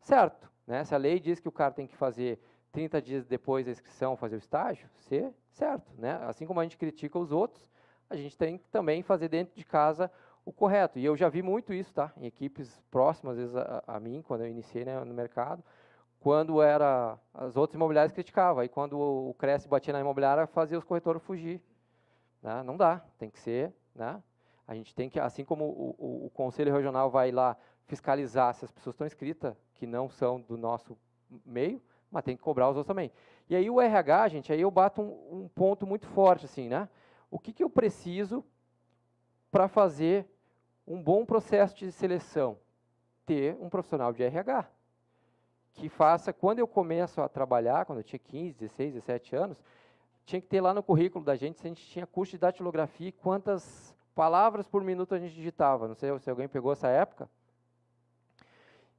certo. Né? Se a lei diz que o cara tem que fazer 30 dias depois da inscrição fazer o estágio, ser certo. Né? Assim como a gente critica os outros, a gente tem que também fazer dentro de casa o correto. E eu já vi muito isso, tá? Em equipes próximas, às vezes, a, a mim, quando eu iniciei né, no mercado, quando era as outras imobiliárias criticavam, aí quando o, o Cresce batia na imobiliária, fazia os corretores fugir. Né? Não dá, tem que ser, né? A gente tem que, assim como o, o, o Conselho Regional vai lá fiscalizar se as pessoas estão inscritas, que não são do nosso meio, mas tem que cobrar os outros também. E aí o RH, gente, aí eu bato um, um ponto muito forte, assim, né? O que, que eu preciso para fazer um bom processo de seleção, ter um profissional de RH que faça, quando eu começo a trabalhar, quando eu tinha 15, 16, 17 anos, tinha que ter lá no currículo da gente se a gente tinha curso de datilografia quantas palavras por minuto a gente digitava. Não sei se alguém pegou essa época.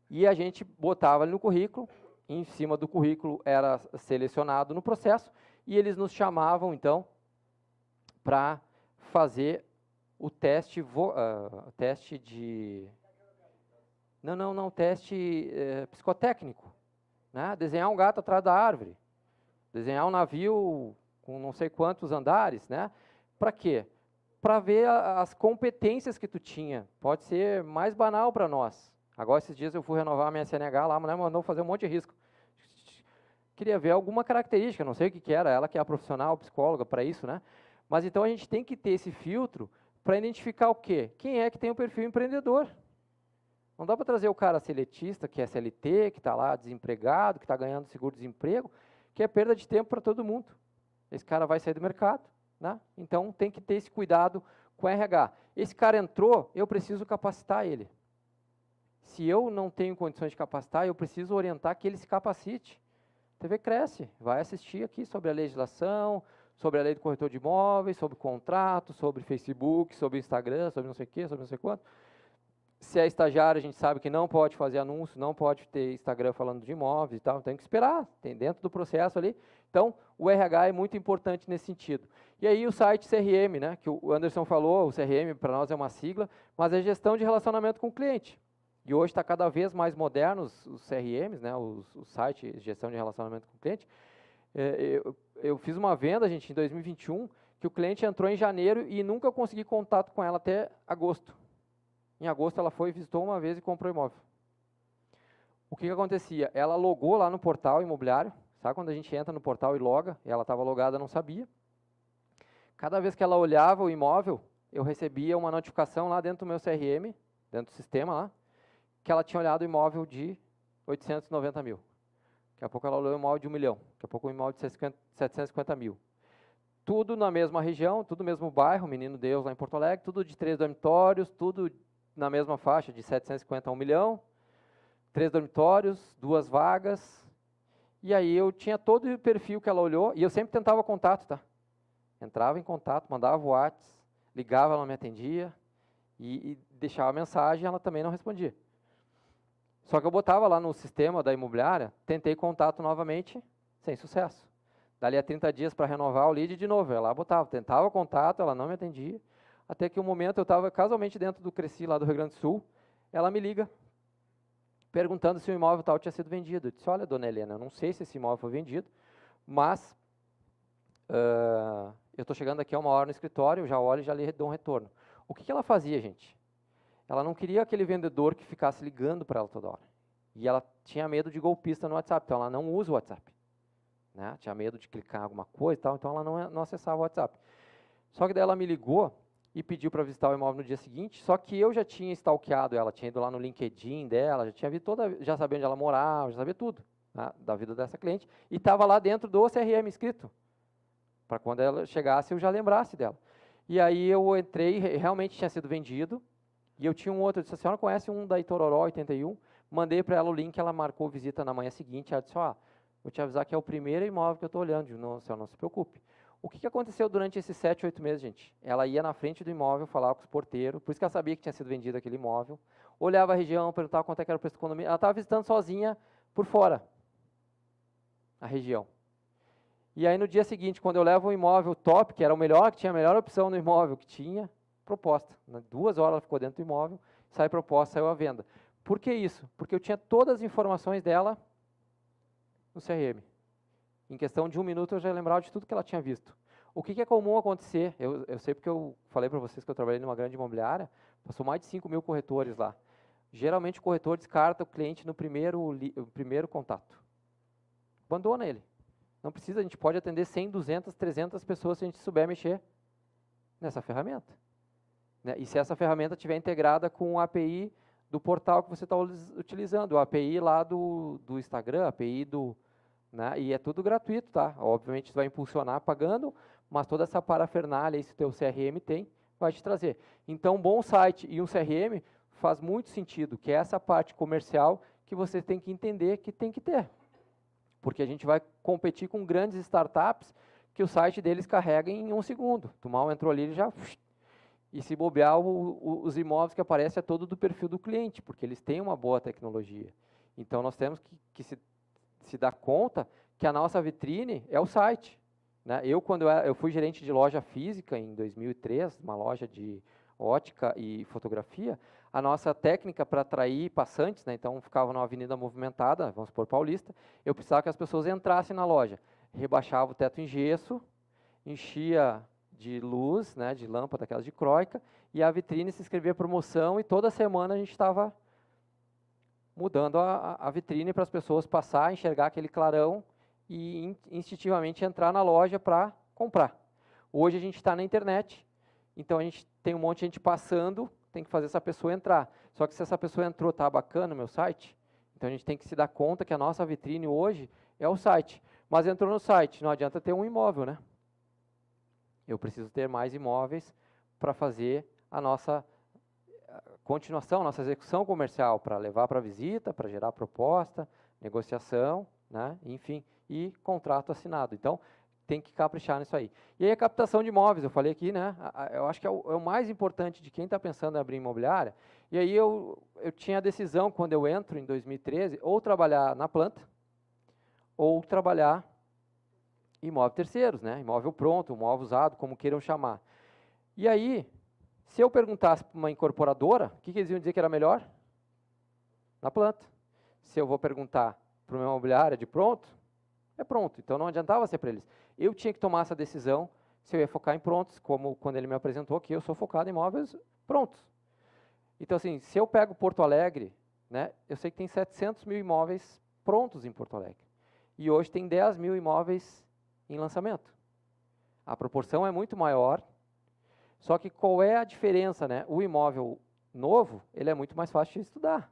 E a gente botava ali no currículo, em cima do currículo era selecionado no processo, e eles nos chamavam, então, para fazer o teste, vo, uh, teste de... Não, não, não, teste uh, psicotécnico. Né? Desenhar um gato atrás da árvore. Desenhar um navio com não sei quantos andares. Né? Para quê? Para ver a, as competências que tu tinha. Pode ser mais banal para nós. Agora, esses dias eu fui renovar a minha CNH lá, a mulher mandou fazer um monte de risco. Queria ver alguma característica, não sei o que, que era, ela que é a profissional, psicóloga para isso, né? Mas então a gente tem que ter esse filtro para identificar o quê? Quem é que tem o perfil empreendedor. Não dá para trazer o cara seletista, que é SLT, que está lá desempregado, que está ganhando seguro-desemprego, que é perda de tempo para todo mundo. Esse cara vai sair do mercado. Né? Então, tem que ter esse cuidado com o RH. Esse cara entrou, eu preciso capacitar ele. Se eu não tenho condições de capacitar, eu preciso orientar que ele se capacite. A TV cresce, vai assistir aqui sobre a legislação, sobre a lei do corretor de imóveis, sobre contrato, sobre Facebook, sobre Instagram, sobre não sei o quê, sobre não sei quanto. Se é estagiário, a gente sabe que não pode fazer anúncio, não pode ter Instagram falando de imóveis e tal, então tem que esperar, tem dentro do processo ali. Então, o RH é muito importante nesse sentido. E aí o site CRM, né, que o Anderson falou, o CRM para nós é uma sigla, mas é gestão de relacionamento com o cliente. E hoje está cada vez mais modernos os CRMs, né, os, sites de gestão de relacionamento com o cliente. É, eu fiz uma venda, gente, em 2021, que o cliente entrou em janeiro e nunca consegui contato com ela até agosto. Em agosto ela foi, visitou uma vez e comprou imóvel. O que, que acontecia? Ela logou lá no portal imobiliário, sabe quando a gente entra no portal e loga, e ela estava logada, não sabia. Cada vez que ela olhava o imóvel, eu recebia uma notificação lá dentro do meu CRM, dentro do sistema lá, que ela tinha olhado o imóvel de 890 mil. Daqui a pouco ela olhou um imóvel de um milhão, daqui a pouco um imóvel de 750, mil. Tudo na mesma região, tudo no mesmo bairro, Menino Deus lá em Porto Alegre, tudo de três dormitórios, tudo na mesma faixa, de 750 a 1 milhão, três dormitórios, duas vagas. E aí eu tinha todo o perfil que ela olhou, e eu sempre tentava contato, tá? Entrava em contato, mandava WhatsApp, ligava, ela não me atendia, e, e deixava mensagem, ela também não respondia. Só que eu botava lá no sistema da imobiliária, tentei contato novamente, sem sucesso. Dali a 30 dias para renovar o lead de novo, ela botava, tentava contato, ela não me atendia. Até que um momento eu estava casualmente dentro do Cresci lá do Rio Grande do Sul, ela me liga perguntando se o imóvel tal tinha sido vendido. Eu disse, olha, dona Helena, eu não sei se esse imóvel foi vendido, mas uh, eu estou chegando aqui a uma hora no escritório, eu já olho e já lhe dou um retorno. O que, que ela fazia, gente? Ela não queria aquele vendedor que ficasse ligando para ela toda hora. E ela tinha medo de golpista no WhatsApp, então ela não usa o WhatsApp. Né? Tinha medo de clicar alguma coisa e tal, então ela não, não acessava o WhatsApp. Só que daí ela me ligou e pediu para visitar o imóvel no dia seguinte, só que eu já tinha stalkeado ela, tinha ido lá no LinkedIn dela, já tinha visto toda, já sabia onde ela morava, já sabia tudo né, da vida dessa cliente, e estava lá dentro do CRM escrito, para quando ela chegasse eu já lembrasse dela. E aí eu entrei, realmente tinha sido vendido, e eu tinha um outro, disse, a senhora conhece um da Itororó 81? Mandei para ela o link, ela marcou visita na manhã seguinte, ela disse, ó, ah, vou te avisar que é o primeiro imóvel que eu estou olhando. disse, não, senhora, não se preocupe. O que, que aconteceu durante esses sete, oito meses, gente? Ela ia na frente do imóvel, falava com os porteiros, por isso que ela sabia que tinha sido vendido aquele imóvel, olhava a região, perguntava quanto é que era o preço do condomínio, ela estava visitando sozinha por fora a região. E aí no dia seguinte, quando eu levo o imóvel top, que era o melhor, que tinha a melhor opção no imóvel que tinha, proposta. Né? Duas horas ela ficou dentro do imóvel, sai proposta, saiu a venda. Por que isso? Porque eu tinha todas as informações dela no CRM. Em questão de um minuto eu já lembrava de tudo que ela tinha visto. O que, que é comum acontecer? Eu, eu sei porque eu falei para vocês que eu trabalhei numa grande imobiliária, passou mais de 5 mil corretores lá. Geralmente o corretor descarta o cliente no primeiro, no primeiro contato. Abandona ele. Não precisa, a gente pode atender 100, 200, 300 pessoas se a gente souber mexer nessa ferramenta. Né? E se essa ferramenta estiver integrada com o API do portal que você está utilizando, o API lá do, do Instagram, API do... Né? E é tudo gratuito, tá? Obviamente, você vai impulsionar pagando, mas toda essa parafernália, o teu CRM tem, vai te trazer. Então, um bom site e um CRM faz muito sentido, que é essa parte comercial que você tem que entender que tem que ter. Porque a gente vai competir com grandes startups que o site deles carrega em um segundo. Tu mal entrou ali, ele já e se bobear, o, o, os imóveis que aparecem é todo do perfil do cliente, porque eles têm uma boa tecnologia. Então, nós temos que, que se, se dar conta que a nossa vitrine é o site. Né? Eu, quando eu, era, eu fui gerente de loja física em 2003, uma loja de ótica e fotografia, a nossa técnica para atrair passantes, né? então ficava numa avenida movimentada, vamos supor Paulista, eu precisava que as pessoas entrassem na loja. Rebaixava o teto em gesso, enchia de luz, né, de lâmpada, aquelas de croica, e a vitrine se escrevia promoção, e toda semana a gente estava mudando a, a vitrine para as pessoas passar, enxergar aquele clarão e instintivamente entrar na loja para comprar. Hoje a gente está na internet, então a gente tem um monte de gente passando, tem que fazer essa pessoa entrar. Só que se essa pessoa entrou, tá bacana o meu site, então a gente tem que se dar conta que a nossa vitrine hoje é o site. Mas entrou no site, não adianta ter um imóvel, né? Eu preciso ter mais imóveis para fazer a nossa continuação, nossa execução comercial, para levar para visita, para gerar proposta, negociação, né? enfim, e contrato assinado. Então, tem que caprichar nisso aí. E aí a captação de imóveis, eu falei aqui, né? Eu acho que é o, é o mais importante de quem está pensando em abrir imobiliária. E aí eu, eu tinha a decisão, quando eu entro em 2013, ou trabalhar na planta, ou trabalhar imóvel terceiros, né? imóvel pronto, imóvel usado, como queiram chamar. E aí, se eu perguntasse para uma incorporadora, o que, que, eles iam dizer que era melhor? Na planta. Se eu vou perguntar para uma imobiliária de pronto, é pronto. Então não adiantava ser para eles. Eu tinha que tomar essa decisão se eu ia focar em prontos, como quando ele me apresentou aqui, eu sou focado em imóveis prontos. Então assim, se eu pego Porto Alegre, né, eu sei que tem 700 mil imóveis prontos em Porto Alegre. E hoje tem 10 mil imóveis em lançamento. A proporção é muito maior, só que qual é a diferença? Né? O imóvel novo, ele é muito mais fácil de estudar.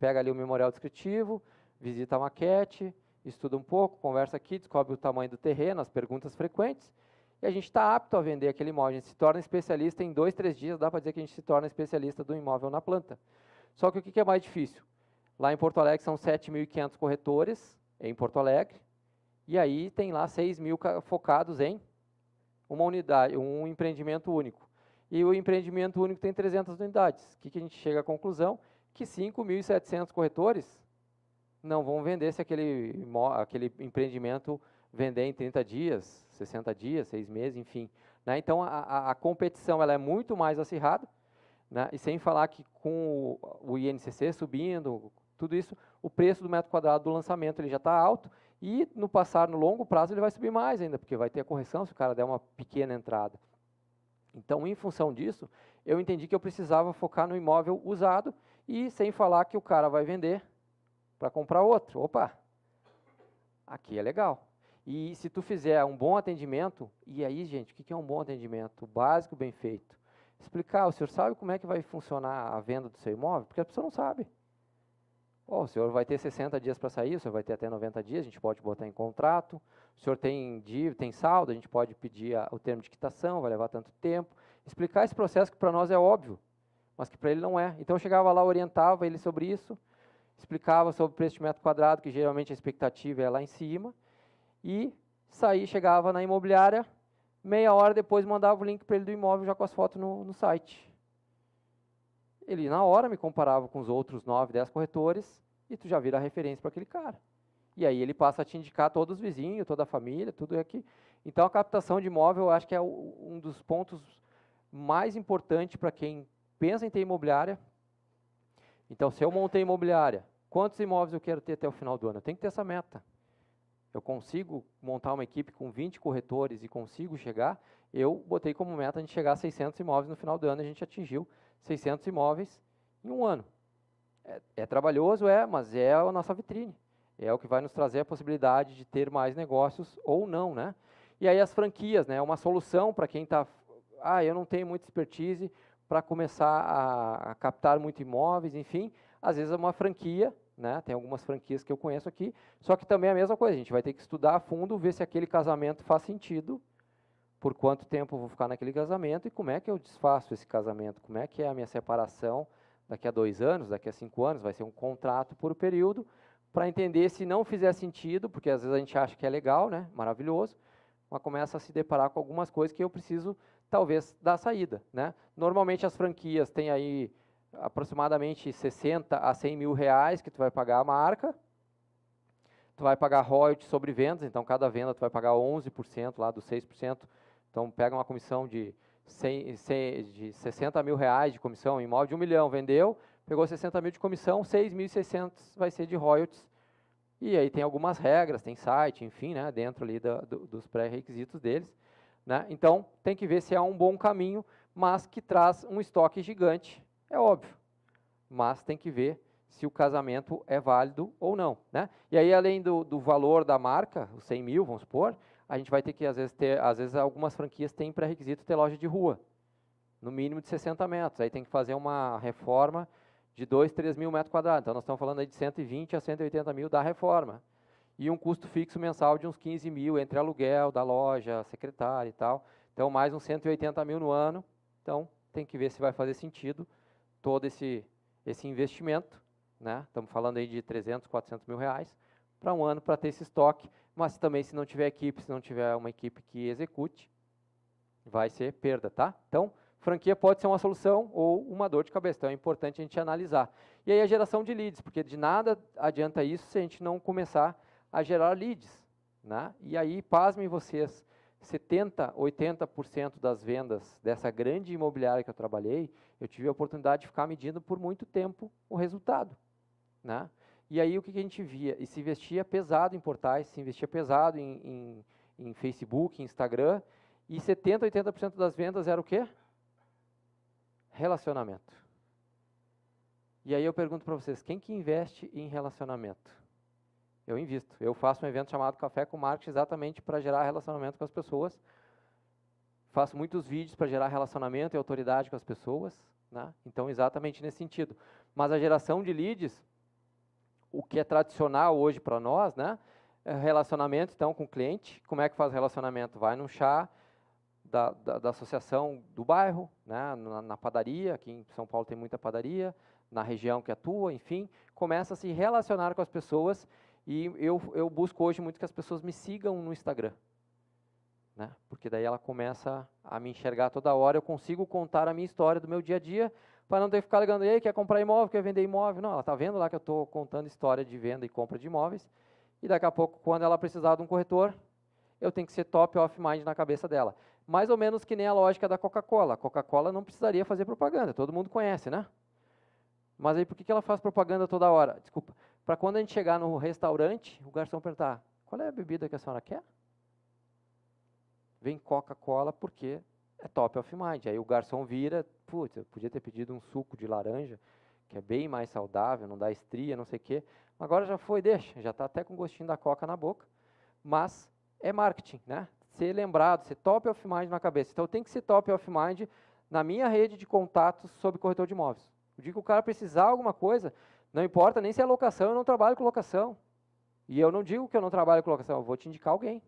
Pega ali o memorial descritivo, visita a maquete, estuda um pouco, conversa aqui, descobre o tamanho do terreno, as perguntas frequentes, e a gente está apto a vender aquele imóvel. A gente se torna especialista em dois, três dias, dá para dizer que a gente se torna especialista do imóvel na planta. Só que o que é mais difícil? Lá em Porto Alegre são 7.500 corretores, em Porto Alegre, e aí tem lá 6 mil focados em uma unidade, um empreendimento único. E o empreendimento único tem 300 unidades. O que, que a gente chega à conclusão? Que 5.700 corretores não vão vender se aquele, aquele empreendimento vender em 30 dias, 60 dias, 6 meses, enfim. Né? Então, a, a, competição ela é muito mais acirrada, né? e sem falar que com o, o INCC subindo, tudo isso, o preço do metro quadrado do lançamento ele já está alto, e no passar no longo prazo ele vai subir mais ainda, porque vai ter a correção se o cara der uma pequena entrada. Então, em função disso, eu entendi que eu precisava focar no imóvel usado e sem falar que o cara vai vender para comprar outro. Opa, aqui é legal. E se tu fizer um bom atendimento, e aí, gente, o que é um bom atendimento? Básico, bem feito. Explicar, o senhor sabe como é que vai funcionar a venda do seu imóvel? Porque a pessoa não sabe o senhor vai ter 60 dias para sair, o senhor vai ter até 90 dias, a gente pode botar em contrato. O senhor tem dívida, tem saldo, a gente pode pedir a, o termo de quitação, vai levar tanto tempo. Explicar esse processo que para nós é óbvio, mas que para ele não é. Então eu chegava lá, orientava ele sobre isso, explicava sobre o preço de metro quadrado, que geralmente a expectativa é lá em cima, e saí, chegava na imobiliária, meia hora depois mandava o link para ele do imóvel já com as fotos no, no site ele na hora me comparava com os outros 9, 10 corretores e tu já vira referência para aquele cara. E aí ele passa a te indicar todos os vizinhos, toda a família, tudo aqui. Então a captação de imóvel eu acho que é um dos pontos mais importantes para quem pensa em ter imobiliária. Então, se eu montei imobiliária, quantos imóveis eu quero ter até o final do ano? Eu tenho que ter essa meta. Eu consigo montar uma equipe com 20 corretores e consigo chegar. Eu botei como meta a gente chegar a 600 imóveis no final do ano, a gente atingiu 600 imóveis em um ano. É, é trabalhoso, é, mas é a nossa vitrine. É o que vai nos trazer a possibilidade de ter mais negócios ou não, né? E aí as franquias, né? É uma solução para quem está... Ah, eu não tenho muita expertise para começar a, a captar muito imóveis, enfim. Às vezes é uma franquia né? Tem algumas franquias que eu conheço aqui, só que também é a mesma coisa, a gente vai ter que estudar a fundo, ver se aquele casamento faz sentido, por quanto tempo eu vou ficar naquele casamento e como é que eu desfaço esse casamento, como é que é a minha separação daqui a dois anos, daqui a cinco anos, vai ser um contrato por período, para entender se não fizer sentido, porque às vezes a gente acha que é legal, né, maravilhoso, mas começa a se deparar com algumas coisas que eu preciso, talvez, dar saída. Né? Normalmente as franquias têm aí aproximadamente 60 a 100 mil reais que tu vai pagar a marca, tu vai pagar royalties sobre vendas, então cada venda tu vai pagar 11% lá dos 6%, então pega uma comissão de 100, 100, de 60 mil reais de comissão, imóvel de 1 milhão, vendeu, pegou 60 mil de comissão, 6.600 vai ser de royalties. E aí tem algumas regras, tem site, enfim, né, dentro ali da, do, dos pré-requisitos deles. Né? Então, tem que ver se é um bom caminho, mas que traz um estoque gigante, é óbvio. Mas tem que ver se o casamento é válido ou não. Né? E aí, além do, do valor da marca, os 100 mil, vamos supor, a gente vai ter que, às vezes, ter, às vezes algumas franquias têm pré-requisito ter loja de rua, no mínimo de 60 metros. Aí tem que fazer uma reforma de 2, 3 mil metros quadrados. Então, nós estamos falando aí de 120 a 180 mil da reforma. E um custo fixo mensal de uns 15 mil entre aluguel da loja, secretária e tal. Então, mais uns 180 mil no ano. Então, tem que ver se vai fazer sentido todo esse, esse investimento. Né? Estamos falando aí de 300, 400 mil reais para um ano para ter esse estoque mas também se não tiver equipe, se não tiver uma equipe que execute, vai ser perda, tá? Então, franquia pode ser uma solução ou uma dor de cabeça, então é importante a gente analisar. E aí a geração de leads, porque de nada adianta isso se a gente não começar a gerar leads, né? E aí, pasmem vocês, 70, 80% das vendas dessa grande imobiliária que eu trabalhei, eu tive a oportunidade de ficar medindo por muito tempo o resultado, né? E aí o que, que a gente via? E se investia pesado em portais, se investia pesado em, em, em Facebook, Instagram, e 70%, 80% das vendas era o quê? Relacionamento. E aí eu pergunto para vocês, quem que investe em relacionamento? Eu invisto. Eu faço um evento chamado Café com Marketing exatamente para gerar relacionamento com as pessoas. Faço muitos vídeos para gerar relacionamento e autoridade com as pessoas. Né? Então, exatamente nesse sentido. Mas a geração de leads o que é tradicional hoje para nós, né? É relacionamento, então, com o cliente. Como é que faz relacionamento? Vai num chá da, da, da associação do bairro, né? Na, na, padaria, aqui em São Paulo tem muita padaria, na região que atua, enfim. Começa a se relacionar com as pessoas e eu, eu busco hoje muito que as pessoas me sigam no Instagram. Né? Porque daí ela começa a me enxergar toda hora, eu consigo contar a minha história do meu dia a dia, para não ter que ficar ligando, ei, quer comprar imóvel, quer vender imóvel. Não, ela está vendo lá que eu estou contando história de venda e compra de imóveis, e daqui a pouco, quando ela precisar de um corretor, eu tenho que ser top of mind na cabeça dela. Mais ou menos que nem a lógica da Coca-Cola. Coca-Cola não precisaria fazer propaganda, todo mundo conhece, né? Mas aí por que ela faz propaganda toda hora? Desculpa. Para quando a gente chegar no restaurante, o garçom perguntar: qual é a bebida que a senhora quer? Vem Coca-Cola, porque é top of mind. Aí o garçom vira, putz, eu podia ter pedido um suco de laranja, que é bem mais saudável, não dá estria, não sei o quê. Agora já foi, deixa, já está até com gostinho da coca na boca, mas é marketing, né? Ser lembrado, ser top of mind na cabeça. Então tem que ser top of mind na minha rede de contatos sobre corretor de imóveis. O dia que o cara precisar alguma coisa, não importa nem se é locação, eu não trabalho com locação. E eu não digo que eu não trabalho com locação, eu vou te indicar alguém.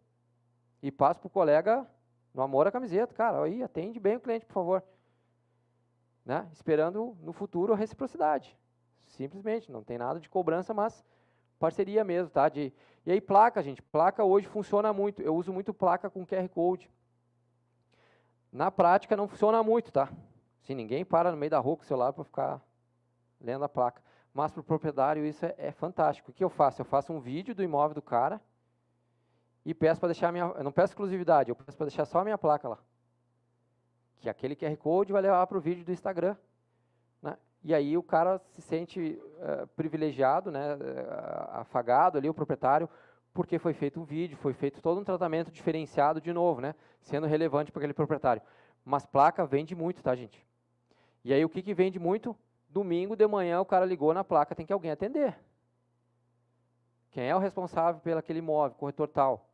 E passo para o colega no amor à camiseta, cara, aí atende bem o cliente, por favor. Né? Esperando no futuro a reciprocidade. Simplesmente, não tem nada de cobrança, mas parceria mesmo, tá? De, e aí placa, gente, placa hoje funciona muito. Eu uso muito placa com QR Code. Na prática não funciona muito, tá? Se ninguém para no meio da rua com o celular para ficar lendo a placa. Mas para o proprietário isso é, é fantástico. O que eu faço? Eu faço um vídeo do imóvel do cara, e peço para deixar minha, não peço exclusividade, eu peço para deixar só a minha placa lá. Que aquele QR Code vai levar para o vídeo do Instagram. Né? E aí o cara se sente uh, privilegiado, né, eh, afagado ali, o proprietário, porque foi feito um vídeo, foi feito todo um tratamento diferenciado de novo, né, sendo relevante para aquele proprietário. Mas placa vende muito, tá, gente? E aí o que, que vende muito? Domingo de manhã o cara ligou na placa, tem que alguém atender. Quem é o responsável pelo aquele imóvel, corretor tal?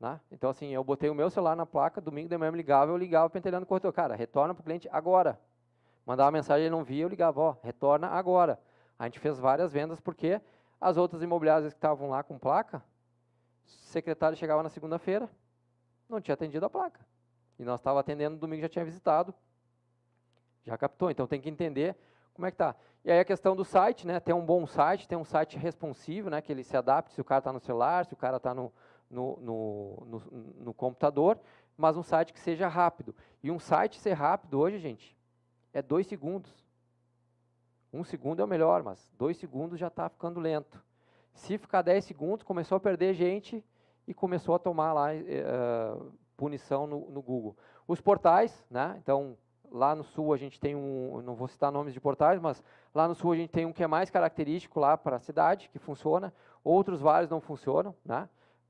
Né? Então, assim, eu botei o meu celular na placa, domingo de manhã me ligava, eu ligava pentelhando o corretor. Cara, retorna para o cliente agora. Mandava mensagem, ele não via, eu ligava, ó, retorna agora. A gente fez várias vendas porque as outras imobiliárias que estavam lá com placa, secretário chegava na segunda-feira, não tinha atendido a placa. E nós estava atendendo, no domingo já tinha visitado, já captou. Então tem que entender como é que tá. E aí a questão do site, né? Ter um bom site, ter um site responsivo, né? Que ele se adapte se o cara está no celular, se o cara está no, no, no, no, no computador, mas um site que seja rápido. E um site ser rápido hoje, gente, é dois segundos. Um segundo é o melhor, mas dois segundos já está ficando lento. Se ficar 10 segundos, começou a perder gente e começou a tomar lá uh, punição no, no, Google. Os portais, né? Então, lá no sul a gente tem um, não vou citar nomes de portais, mas lá no sul a gente tem um que é mais característico lá para a cidade, que funciona, outros vários não funcionam, né?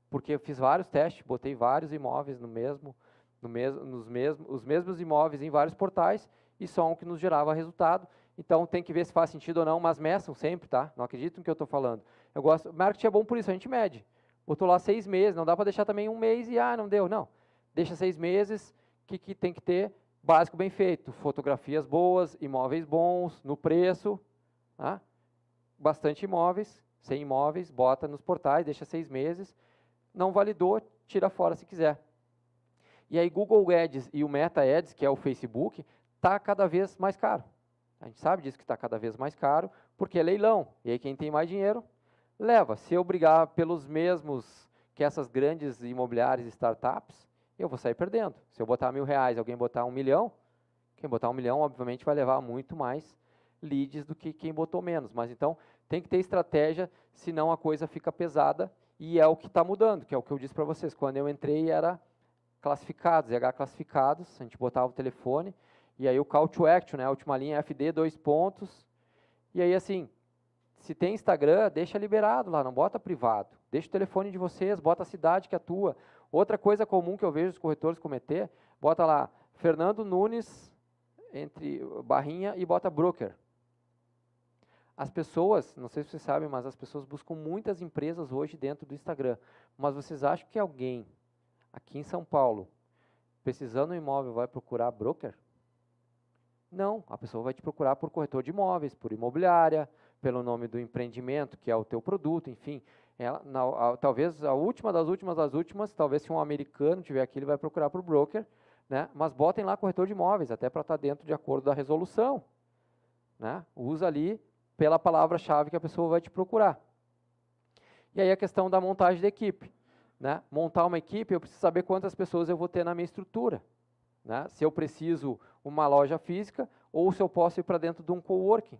porque eu fiz vários testes, botei vários imóveis no mesmo, no mesmo, nos mesmos, os mesmos imóveis em vários portais e só um que nos gerava resultado. Então tem que ver se faz sentido ou não, mas meçam sempre, tá? Não acredito no que eu estou falando. Eu gosto, marketing é bom por isso, a gente mede. Botou lá seis meses, não dá para deixar também um mês e ah, não deu, não. Deixa seis meses, que, que tem que ter básico bem feito, fotografias boas, imóveis bons, no preço, tá? bastante imóveis, sem imóveis, bota nos portais, deixa seis meses, não validou, tira fora se quiser. E aí Google Ads e o Meta Ads, que é o Facebook, está cada vez mais caro. A gente sabe disso que está cada vez mais caro, porque é leilão. E aí quem tem mais dinheiro leva. Se eu brigar pelos mesmos que essas grandes imobiliárias e startups, eu vou sair perdendo. Se eu botar mil reais, alguém botar um milhão, quem botar um milhão, obviamente, vai levar muito mais leads do que quem botou menos. Mas então tem que ter estratégia, senão a coisa fica pesada e é o que está mudando, que é o que eu disse para vocês. Quando eu entrei era classificados, EH classificados, a gente botava o telefone, e aí o call to action, né, a última linha FD, dois pontos. E aí assim, se tem Instagram, deixa liberado lá, não bota privado. Deixa o telefone de vocês, bota a cidade que atua. É Outra coisa comum que eu vejo os corretores cometer, bota lá Fernando Nunes entre barrinha e bota broker. As pessoas, não sei se vocês sabem, mas as pessoas buscam muitas empresas hoje dentro do Instagram. Mas vocês acham que alguém aqui em São Paulo, precisando de um imóvel, vai procurar broker? Não, a pessoa vai te procurar por corretor de imóveis, por imobiliária, pelo nome do empreendimento, que é o teu produto, enfim. Ela, na, a, talvez a última das últimas das últimas, talvez se um americano tiver aqui, ele vai procurar por broker, né? mas botem lá corretor de imóveis, até para estar tá dentro de acordo da resolução. Né? Usa ali pela palavra-chave que a pessoa vai te procurar. E aí a questão da montagem da equipe. Né? Montar uma equipe, eu preciso saber quantas pessoas eu vou ter na minha estrutura. Né? Se eu preciso uma loja física ou se eu posso ir para dentro de um coworking.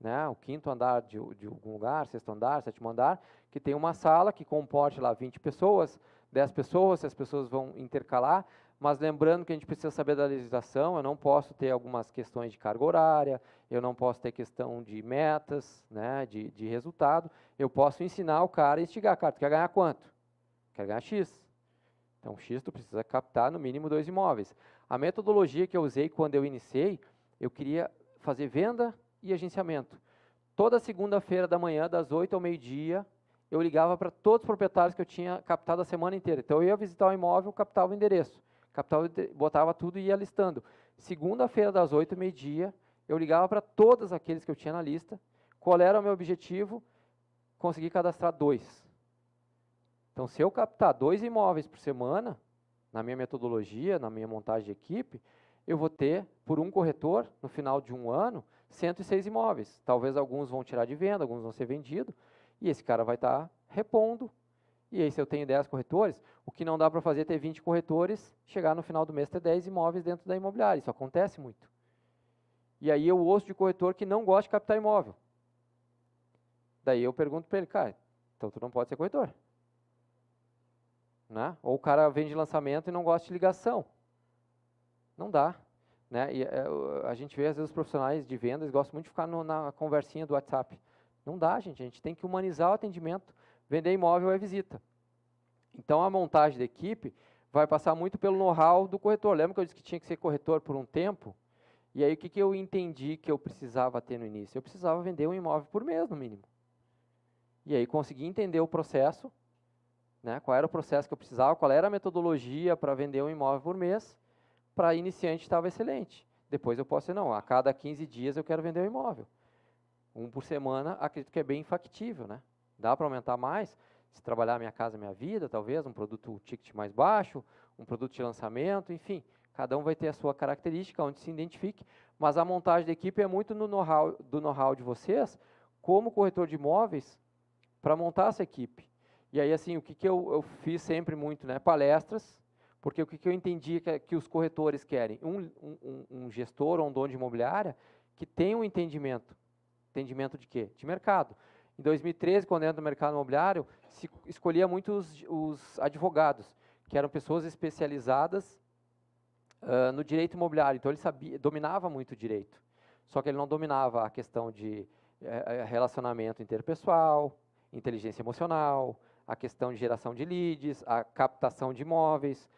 Né? O quinto andar de, de algum lugar, sexto andar, sétimo andar, que tem uma sala que comporte lá 20 pessoas, 10 pessoas, se as pessoas vão intercalar, mas lembrando que a gente precisa saber da legislação, eu não posso ter algumas questões de carga horária, eu não posso ter questão de metas, né, de, de resultado. Eu posso ensinar o cara a instigar, cara, tu quer ganhar quanto? Quer ganhar X. Então, X tu precisa captar no mínimo dois imóveis. A metodologia que eu usei quando eu iniciei, eu queria fazer venda e agenciamento. Toda segunda-feira da manhã, das 8 ao meio-dia, eu ligava para todos os proprietários que eu tinha captado a semana inteira. Então, eu ia visitar o imóvel, captava o endereço. Capital botava tudo e ia listando. Segunda-feira, das 8 meio-dia, eu ligava para todos aqueles que eu tinha na lista. Qual era o meu objetivo? Conseguir cadastrar dois. Então, se eu captar dois imóveis por semana, na minha metodologia, na minha montagem de equipe, eu vou ter, por um corretor, no final de um ano, 106 imóveis. Talvez alguns vão tirar de venda, alguns vão ser vendidos, e esse cara vai estar tá repondo e aí, se eu tenho 10 corretores, o que não dá para fazer é ter 20 corretores, chegar no final do mês ter 10 imóveis dentro da imobiliária. Isso acontece muito. E aí eu ouço de corretor que não gosta de captar imóvel. Daí eu pergunto para ele, cara, então tu não pode ser corretor. Né? Ou o cara vende lançamento e não gosta de ligação. Não dá. Né? E, é, a gente vê, às vezes, os profissionais de vendas gostam muito de ficar no, na conversinha do WhatsApp. Não dá, gente. A gente tem que humanizar o atendimento. Vender imóvel é visita. Então a montagem da equipe vai passar muito pelo know-how do corretor. Lembra que eu disse que tinha que ser corretor por um tempo? E aí o que, que eu entendi que eu precisava ter no início? Eu precisava vender um imóvel por mês, no mínimo. E aí consegui entender o processo, né, qual era o processo que eu precisava, qual era a metodologia para vender um imóvel por mês. Para iniciante estava excelente. Depois eu posso dizer, não, a cada 15 dias eu quero vender um imóvel. Um por semana, acredito que é bem factível, né? Dá para aumentar mais? Se trabalhar minha casa, minha vida, talvez, um produto ticket mais baixo, um produto de lançamento, enfim. Cada um vai ter a sua característica, onde se identifique, mas a montagem da equipe é muito no know do know-how de vocês, como corretor de imóveis, para montar essa equipe. E aí, assim, o que, que eu, eu fiz sempre muito, né? Palestras, porque o que, que eu entendi que, que os corretores querem? Um, um, um gestor ou um dono de imobiliária que tem um entendimento. Entendimento de quê? De mercado. Em 2013, quando entra no mercado imobiliário, se escolhia muito os, os advogados, que eram pessoas especializadas uh, no direito imobiliário. Então, ele sabia, dominava muito o direito. Só que ele não dominava a questão de eh, eh, relacionamento interpessoal, inteligência emocional, a questão de geração de leads, a captação de imóveis,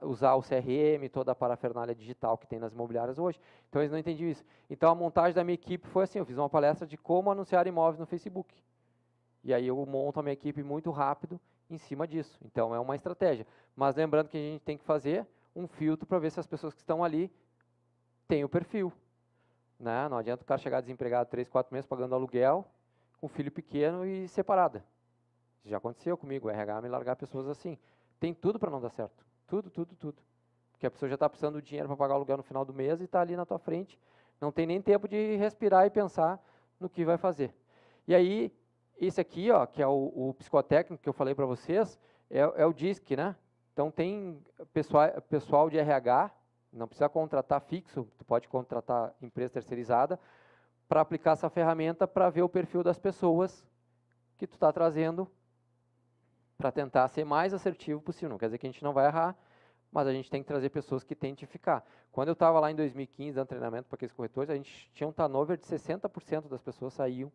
usar o CRM, toda a parafernália digital que tem nas imobiliárias hoje. Então eles não entendiam isso. Então a montagem da minha equipe foi assim, eu fiz uma palestra de como anunciar imóveis no Facebook. E aí eu monto a minha equipe muito rápido em cima disso. Então é uma estratégia. Mas lembrando que a gente tem que fazer um filtro para ver se as pessoas que estão ali têm o perfil. Né? Não adianta o cara chegar desempregado três, quatro meses pagando aluguel, com filho pequeno e separada. Isso já aconteceu comigo, RH me largar pessoas assim. Tem tudo para não dar certo. Tudo, tudo, tudo. Porque a pessoa já está precisando do dinheiro para pagar o aluguel no final do mês e está ali na tua frente. Não tem nem tempo de respirar e pensar no que vai fazer. E aí, esse aqui, ó, que é o, o psicotécnico que eu falei para vocês, é, é, o DISC, né? Então tem pessoal, pessoal de RH, não precisa contratar fixo, tu pode contratar empresa terceirizada, para aplicar essa ferramenta para ver o perfil das pessoas que tu está trazendo para tentar ser mais assertivo possível. Não quer dizer que a gente não vai errar, mas a gente tem que trazer pessoas que tentem ficar. Quando eu estava lá em 2015, dando treinamento para aqueles corretores, a gente tinha um turnover de 60% das pessoas saíam.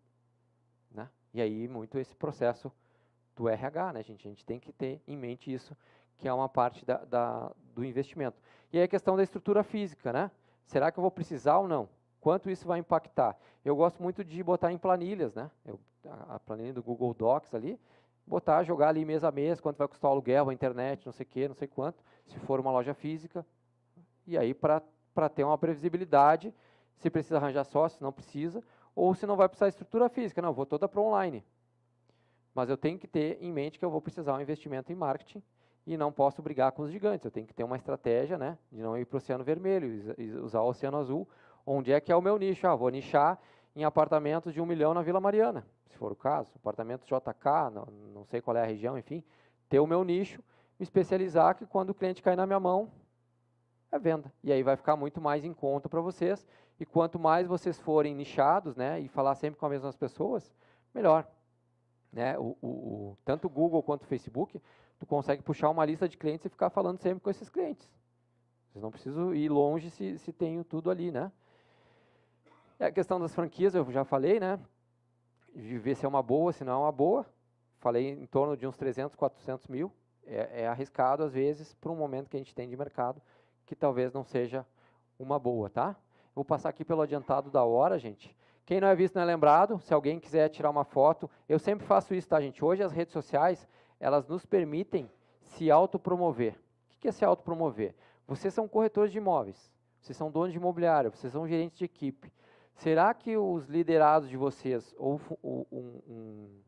Né? E aí, muito esse processo do RH, né, gente? A gente tem que ter em mente isso, que é uma parte da, da, do investimento. E aí a questão da estrutura física, né? Será que eu vou precisar ou não? Quanto isso vai impactar? Eu gosto muito de botar em planilhas, né? Eu, a planilha do Google Docs ali, botar, jogar ali mês a mês, quanto vai custar o aluguel, a internet, não sei o quê, não sei quanto, se for uma loja física. E aí, para ter uma previsibilidade, se precisa arranjar sócio, se não precisa, ou se não vai precisar estrutura física, não, vou toda para online. Mas eu tenho que ter em mente que eu vou precisar um investimento em marketing e não posso brigar com os gigantes. Eu tenho que ter uma estratégia né, de não ir para o oceano vermelho, usar o oceano azul. Onde é que é o meu nicho? Ah, vou nichar em apartamentos de um milhão na Vila Mariana, se for o caso, apartamentos JK, não, não sei qual é a região, enfim, ter o meu nicho, me especializar que quando o cliente cair na minha mão, é venda. E aí vai ficar muito mais em conta para vocês. E quanto mais vocês forem nichados, né, e falar sempre com as mesmas pessoas, melhor. Né? O, o, o, tanto o Google quanto o Facebook, tu consegue puxar uma lista de clientes e ficar falando sempre com esses clientes. Vocês não precisam ir longe se, se tem tudo ali, né? É a questão das franquias, eu já falei, né? De ver se é uma boa, se não é uma boa. Falei em torno de uns 300, 400 mil. É, é arriscado, às vezes, para um momento que a gente tem de mercado, que talvez não seja uma boa, tá? Vou passar aqui pelo adiantado da hora, gente. Quem não é visto não é lembrado. Se alguém quiser tirar uma foto, eu sempre faço isso, tá, gente? Hoje as redes sociais, elas nos permitem se autopromover. O que é se autopromover? Vocês são corretores de imóveis, vocês são donos de imobiliário, vocês são gerentes de equipe Será que os liderados de vocês ou um, um,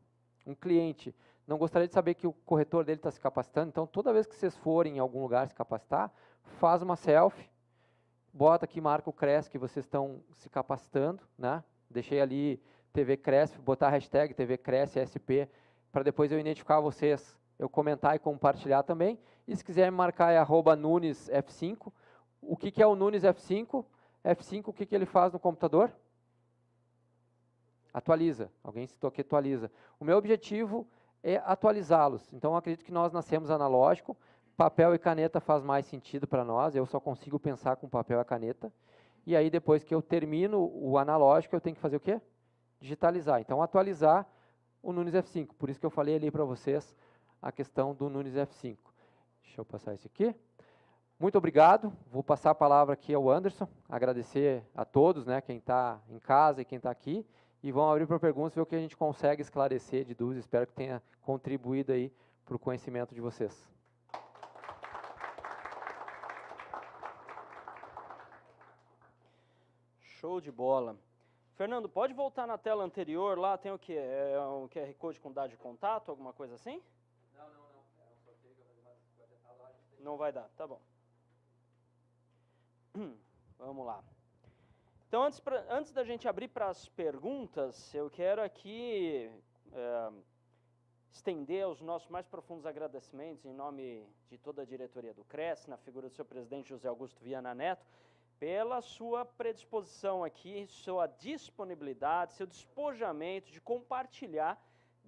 um cliente não gostaria de saber que o corretor dele está se capacitando? Então, toda vez que vocês forem em algum lugar se capacitar, faz uma selfie, bota aqui, marca o CRES que vocês estão se capacitando, né? Deixei ali TV Cresce, botar a hashtag TV Cresce SP, para depois eu identificar vocês, eu comentar e compartilhar também. E se quiser me marcar é arroba NunesF5. O que, que é o Nunes F5? F5, o que, que ele faz no computador? Atualiza. Alguém citou aqui atualiza. O meu objetivo é atualizá-los. Então, acredito que nós nascemos analógico. Papel e caneta faz mais sentido para nós. Eu só consigo pensar com papel e caneta. E aí, depois que eu termino o analógico, eu tenho que fazer o quê? Digitalizar. Então, atualizar o Nunes F5. Por isso que eu falei ali para vocês a questão do Nunes F5. Deixa eu passar isso aqui. Muito obrigado. Vou passar a palavra aqui ao Anderson, agradecer a todos, né, quem está em casa e quem está aqui, e vão abrir para perguntas, ver o que a gente consegue esclarecer de dúvidas. Espero que tenha contribuído aí para o conhecimento de vocês. Show de bola. Fernando, pode voltar na tela anterior lá, tem o que? É um QR Code com dado de contato, alguma coisa assim? Não, não, não. É um sorteio que eu vou Não vai dar, tá bom. Vamos lá. Então, antes, pra, antes da gente abrir para as perguntas, eu quero aqui é, estender os nossos mais profundos agradecimentos em nome de toda a diretoria do CRES, na figura do seu presidente José Augusto Viana Neto, pela sua predisposição aqui, sua disponibilidade, seu despojamento de compartilhar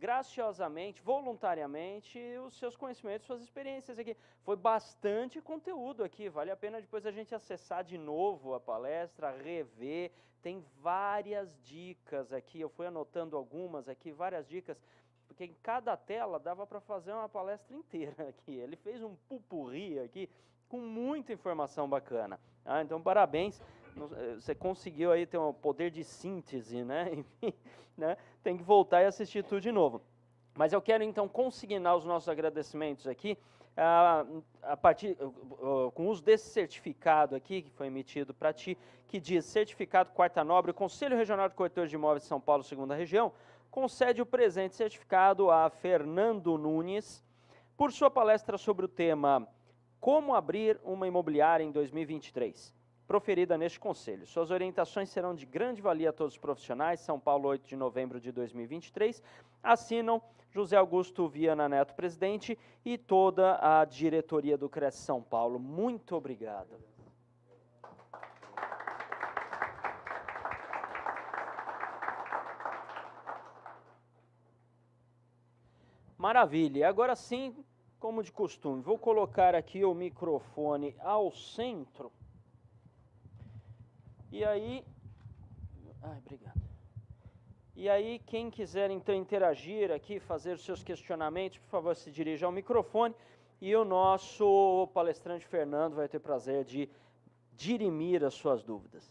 graciosamente, voluntariamente, os seus conhecimentos, suas experiências aqui. Foi bastante conteúdo aqui, vale a pena depois a gente acessar de novo a palestra, rever. Tem várias dicas aqui, eu fui anotando algumas aqui, várias dicas, porque em cada tela dava para fazer uma palestra inteira aqui. Ele fez um pupurri aqui com muita informação bacana. Ah, então, parabéns. Eh, você conseguiu aí ter um poder de síntese, né? Enfim, né? Tem que voltar e assistir tudo de novo. Mas eu quero então consignar os nossos agradecimentos aqui ah, a, partir com o uso desse certificado aqui que foi emitido para ti, que diz certificado quarta nobre, Conselho Regional de Corretores de Imóveis de São Paulo, segunda região, concede o presente certificado a Fernando Nunes por sua palestra sobre o tema Como abrir uma imobiliária em 2023 proferida neste Conselho. Suas orientações serão de grande valia a todos os profissionais. São Paulo, 8 de novembro de 2023. Assinam José Augusto Viana Neto, presidente, e toda a diretoria do Cresce São Paulo. Muito obrigado. Maravilha. Agora sim, como de costume, vou colocar aqui o microfone ao centro e aí. Ai, obrigado. E aí, quem quiser então interagir aqui, fazer seus questionamentos, por favor, se dirija ao microfone e o nosso palestrante Fernando vai ter prazer de dirimir as suas dúvidas.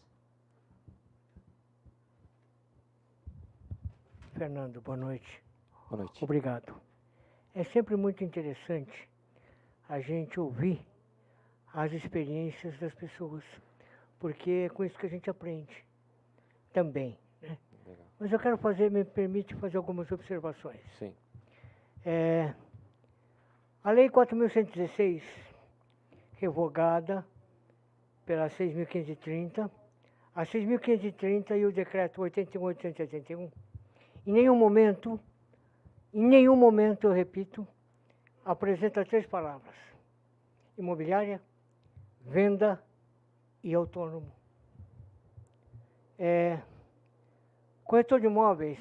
Fernando, boa noite. Boa noite. Obrigado. É sempre muito interessante a gente ouvir as experiências das pessoas porque é com isso que a gente aprende também. Né? Mas eu quero fazer, me permite fazer algumas observações. Sim. É, a Lei 4.116, revogada pela 6.530, a 6.530 e o Decreto 81.881, em nenhum momento, em nenhum momento, eu repito, apresenta três palavras: imobiliária, venda e autônomo. É, corretor de imóveis,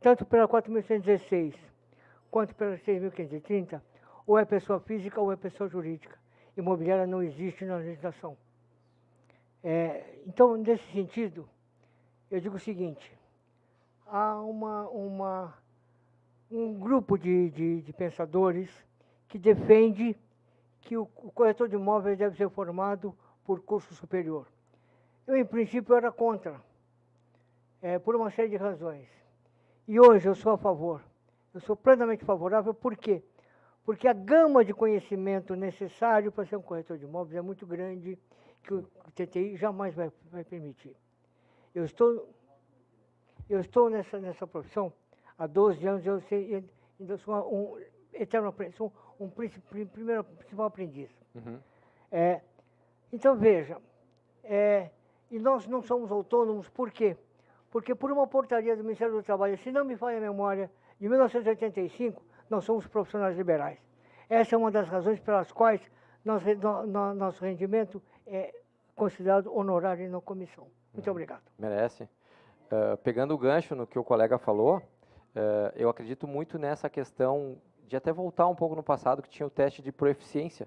tanto pela 4.116 quanto pela 6.530, ou é pessoa física ou é pessoa jurídica. Imobiliária não existe na legislação. É, então, nesse sentido, eu digo o seguinte: há uma, uma, um grupo de, de, de pensadores que defende que o, o corretor de imóveis deve ser formado por curso superior. Eu, em princípio, era contra, é, por uma série de razões. E hoje eu sou a favor. Eu sou plenamente favorável, por quê? Porque a gama de conhecimento necessário para ser um corretor de imóveis é muito grande, que o TTI jamais vai, vai permitir. Eu estou, eu estou nessa, nessa profissão há 12 anos, eu sei, ainda sou um eterno aprendiz, sou um, um principal, primeiro, principal aprendiz. Uhum. É, então veja, é, e nós não somos autônomos, por quê? Porque por uma portaria do Ministério do Trabalho, se não me falha a memória, de 1985, nós somos profissionais liberais. Essa é uma das razões pelas quais nós, no, no, nosso rendimento é considerado honorário e não comissão. Muito hum. obrigado. Merece. Uh, pegando o gancho no que o colega falou, uh, eu acredito muito nessa questão de até voltar um pouco no passado, que tinha o teste de proeficiência,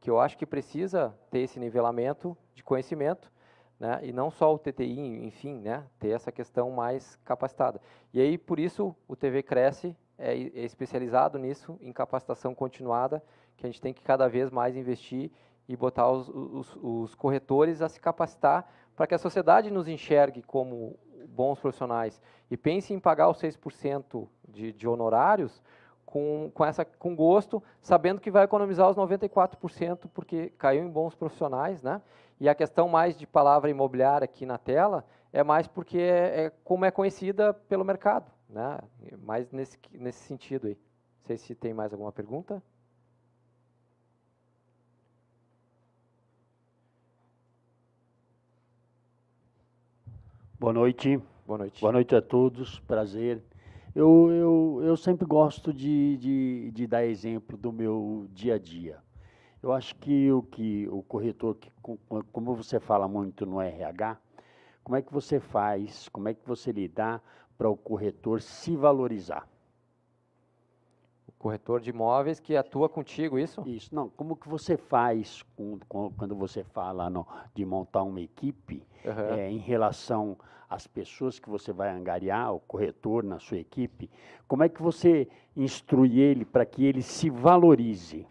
que eu acho que precisa ter esse nivelamento de conhecimento, né, e não só o TTI, enfim, né, ter essa questão mais capacitada. E aí, por isso, o TV Cresce é, é especializado nisso, em capacitação continuada, que a gente tem que cada vez mais investir e botar os, os, os corretores a se capacitar para que a sociedade nos enxergue como bons profissionais e pense em pagar os 6% de, de honorários, com, com, essa, com gosto, sabendo que vai economizar os 94%, porque caiu em bons profissionais, né? E a questão mais de palavra imobiliária aqui na tela é mais porque é, é como é conhecida pelo mercado, né? Mais nesse, nesse sentido aí. Não sei se tem mais alguma pergunta. Boa noite. Boa noite. Boa noite a todos. Prazer eu, eu, eu sempre gosto de, de, de dar exemplo do meu dia a dia. Eu acho que o que o corretor, que, como você fala muito no RH, como é que você faz, como é que você lidar para o corretor se valorizar? O corretor de imóveis que atua contigo, isso? Isso, não. Como que você faz com, com, quando você fala no, de montar uma equipe uhum. é, em relação as pessoas que você vai angariar, o corretor na sua equipe, como é que você instrui ele para que ele se valorize?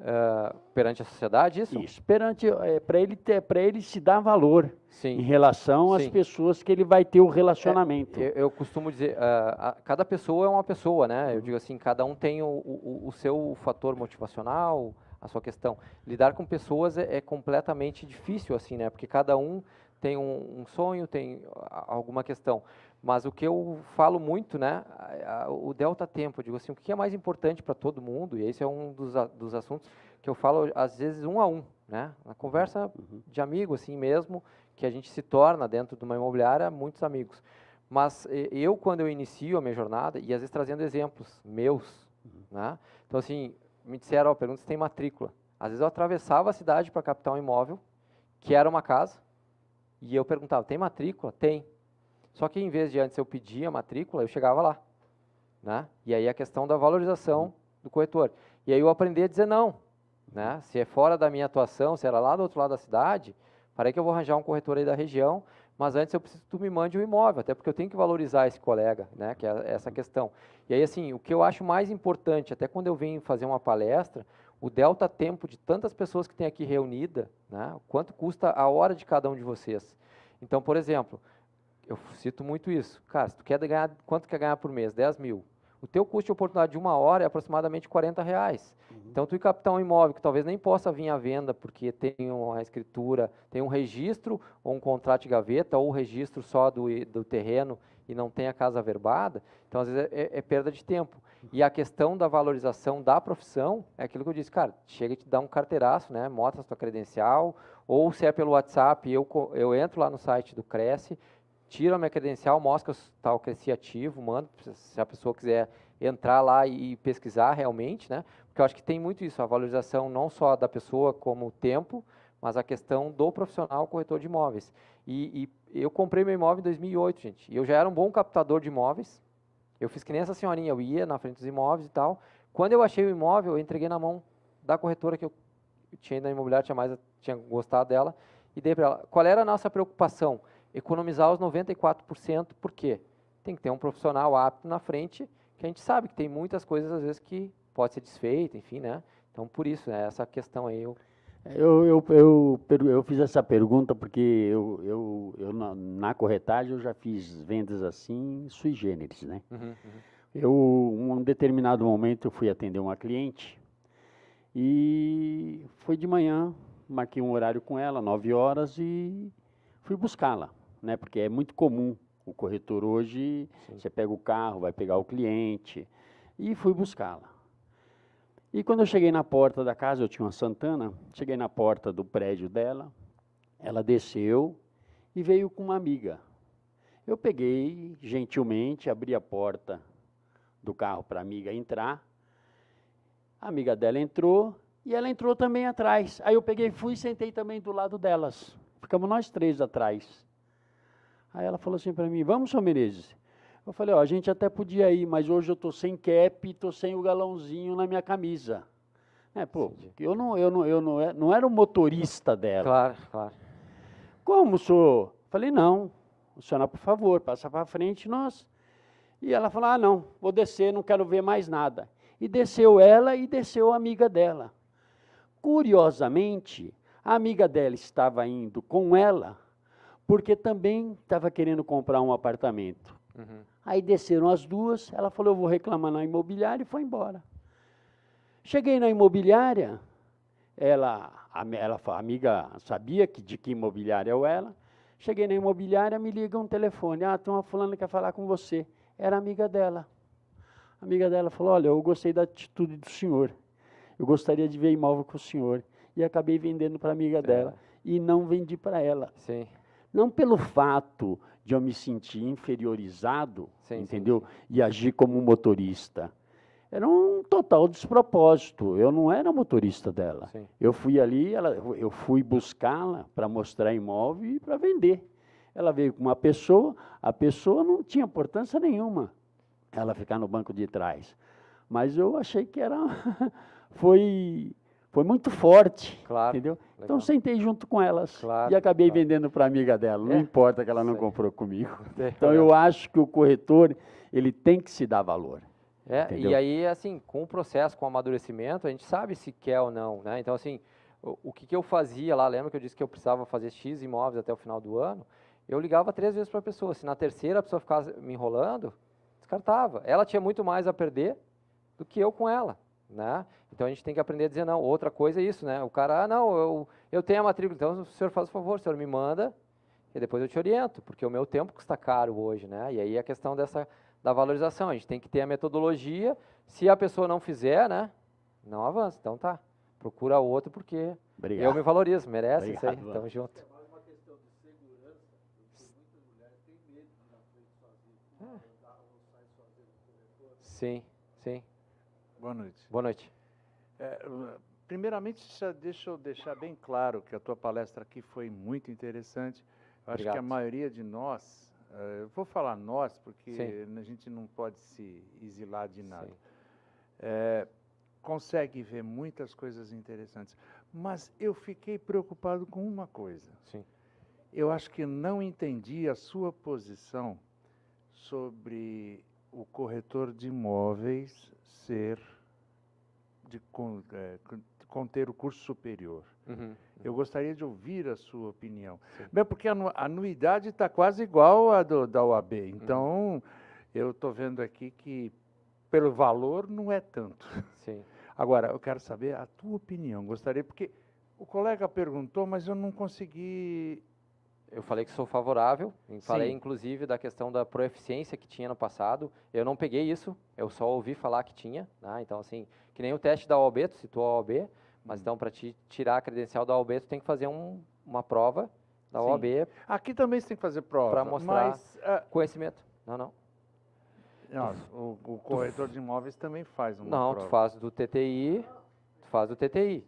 É, perante a sociedade, isso? Isso, perante, é, para ele, ter, ele se dar valor Sim. em relação Sim. às pessoas que ele vai ter o é, relacionamento. É, eu, eu, costumo dizer, uh, a, cada pessoa é uma pessoa, né? Eu uhum. digo assim, cada um tem o, o, o seu fator motivacional, a sua questão. Lidar com pessoas é, é, completamente difícil, assim, né? Porque cada um tem um, um sonho, tem alguma questão. Mas o que eu falo muito, né, o delta tempo, eu digo assim, o que é mais importante para todo mundo, e esse é um dos, dos assuntos que eu falo às vezes um a um, né, na conversa uhum. de amigo assim mesmo, que a gente se torna dentro de uma imobiliária muitos amigos. Mas eu quando eu inicio a minha jornada, e às vezes trazendo exemplos meus, uhum. né, então assim, me disseram, ó, pergunta se tem matrícula. Às vezes eu atravessava a cidade para captar um imóvel, que era uma casa, e eu perguntava, tem matrícula? Tem. Só que em vez de antes eu pedir a matrícula, eu chegava lá. Né? E aí a questão da valorização do corretor. E aí eu aprendi a dizer não. Né? Se é fora da minha atuação, se era lá do outro lado da cidade, parei que eu vou arranjar um corretor aí da região, mas antes eu preciso que tu me mande um imóvel, até porque eu tenho que valorizar esse colega, né? que é essa questão. E aí, assim, o que eu acho mais importante, até quando eu venho fazer uma palestra, o delta tempo de tantas pessoas que tem aqui reunida, né? quanto custa a hora de cada um de vocês. Então, por exemplo, eu cito muito isso. Cara, se tu quer ganhar, quanto quer ganhar por mês? 10 mil. O teu custo de oportunidade de uma hora é aproximadamente 40 reais. Uhum. Então, tu ir captar um imóvel que talvez nem possa vir à venda porque tem uma escritura, tem um registro ou um contrato de gaveta ou o registro só do, do terreno e não tem a casa verbada. então às vezes é, é, é perda de tempo. E a questão da valorização da profissão é aquilo que eu disse, cara, chega e te dá um carteiraço, né? Mostra a sua credencial, ou se é pelo WhatsApp, eu, eu entro lá no site do Cresce, tiro a minha credencial, mostra está o Cresci ativo, mando, se a pessoa quiser entrar lá e pesquisar realmente, né? Porque eu acho que tem muito isso, a valorização não só da pessoa como o tempo, mas a questão do profissional corretor de imóveis. E, e eu comprei meu imóvel em 2008, gente, e eu já era um bom captador de imóveis, eu fiz que nem essa senhorinha, eu ia na frente dos imóveis e tal. Quando eu achei o imóvel, eu entreguei na mão da corretora que eu tinha na imobiliária, tinha mais, tinha gostado dela, e dei para ela. Qual era a nossa preocupação? Economizar os 94%, por quê? Tem que ter um profissional apto na frente, que a gente sabe que tem muitas coisas, às vezes, que pode ser desfeita, enfim, né? Então, por isso, né, essa questão aí eu eu, eu, eu, eu fiz essa pergunta porque eu, eu, eu na, na, corretagem eu já fiz vendas assim sui generis, né? Uhum, uhum. Eu, um determinado momento, eu fui atender uma cliente e foi de manhã, marquei um horário com ela, 9 horas, e fui buscá-la, né? Porque é muito comum o corretor hoje, Sim. você pega o carro, vai pegar o cliente, e fui buscá-la. E quando eu cheguei na porta da casa, eu tinha uma Santana, cheguei na porta do prédio dela, ela desceu e veio com uma amiga. Eu peguei gentilmente, abri a porta do carro para a amiga entrar. A amiga dela entrou e ela entrou também atrás. Aí eu peguei, fui e sentei também do lado delas. Ficamos nós três atrás. Aí ela falou assim para mim: Vamos, São Menezes, eu falei, ó, a gente até podia ir, mas hoje eu tô sem cap, e tô sem o galãozinho na minha camisa. É, pô, eu não, eu não, eu não, é, não era o motorista dela. Claro, claro. Como, senhor? Falei, não, o senhor, por favor, passa para frente, nós. E ela falou, ah, não, vou descer, não quero ver mais nada. E desceu ela e desceu a amiga dela. Curiosamente, a amiga dela estava indo com ela, porque também estava querendo comprar um apartamento. Uhum. Aí desceram as duas, ela falou: Eu vou reclamar na imobiliária e foi embora. Cheguei na imobiliária, ela, a, ela, a amiga sabia que, de que imobiliária eu era. Cheguei na imobiliária, me liga um telefone: Ah, tem uma fulana que quer falar com você. Era amiga dela. A amiga dela falou: Olha, eu gostei da atitude do senhor. Eu gostaria de ver imóvel com o senhor. E acabei vendendo para a amiga dela. E não vendi para ela. Sim. Não pelo fato de eu me sentir inferiorizado, sim, entendeu? Sim. E agir como motorista. Era um total despropósito. Eu não era motorista dela. Sim. Eu fui ali, ela, eu fui buscá-la para mostrar imóvel e para vender. Ela veio com uma pessoa, a pessoa não tinha importância nenhuma ela ficar no banco de trás. Mas eu achei que era. foi foi muito forte. Claro. Entendeu? Então, legal. Então sentei junto com elas claro, e acabei claro. vendendo para amiga dela. Não é. importa que ela não Sei. comprou comigo. É. Então eu é. acho que o corretor ele tem que se dar valor. É, e aí, assim, com o processo, com o amadurecimento, a gente sabe se quer ou não, né? Então, assim, o, o que, que eu fazia lá, lembra que eu disse que eu precisava fazer X imóveis até o final do ano? Eu ligava três vezes para a pessoa. Se na terceira a pessoa ficasse me enrolando, descartava. Ela tinha muito mais a perder do que eu com ela. Né? Então a gente tem que aprender a dizer não. Outra coisa é isso, né? O cara, ah, não, eu, eu tenho a matrícula, então o senhor faz o favor, o senhor me manda e depois eu te oriento, porque o meu tempo custa caro hoje, né? E aí a questão dessa da valorização, a gente tem que ter a metodologia. Se a pessoa não fizer, né? Não avança. Então tá. Procura outro porque Obrigado. eu me valorizo, merece Obrigado, isso aí. Tamo junto. Sim, sim. Boa noite. Boa noite. É, primeiramente, deixa eu deixar bem claro que a tua palestra aqui foi muito interessante. Eu acho que a maioria de nós, é, eu vou falar nós, porque Sim. a gente não pode se exilar de nada, é, consegue ver muitas coisas interessantes. Mas eu fiquei preocupado com uma coisa. Sim. Eu acho que não entendi a sua posição sobre o corretor de imóveis ser de con, é, conter o curso superior. Uhum. uhum. Eu gostaria de ouvir a sua opinião. Bem, porque a anuidade está quase igual à do, da OAB. Uhum. Então, uhum. eu estou vendo aqui que, pelo valor, não é tanto. Sim. Agora, eu quero saber a tua opinião. Gostaria, porque o colega perguntou, mas eu não consegui eu falei que sou favorável, falei Sim. inclusive da questão da proeficiência que tinha no passado. Eu não peguei isso, eu só ouvi falar que tinha, né? Então assim, que nem o teste da OAB, tu citou a OAB, mas hum. então para te tirar a credencial da OAB, tu tem que fazer um, uma prova da Sim. OAB. Aqui também você tem que fazer prova para mostrar mas, uh... conhecimento. Não, não. não o, o, corretor tu... de imóveis também faz uma Não, prova. tu faz do TTI, tu faz do TTI.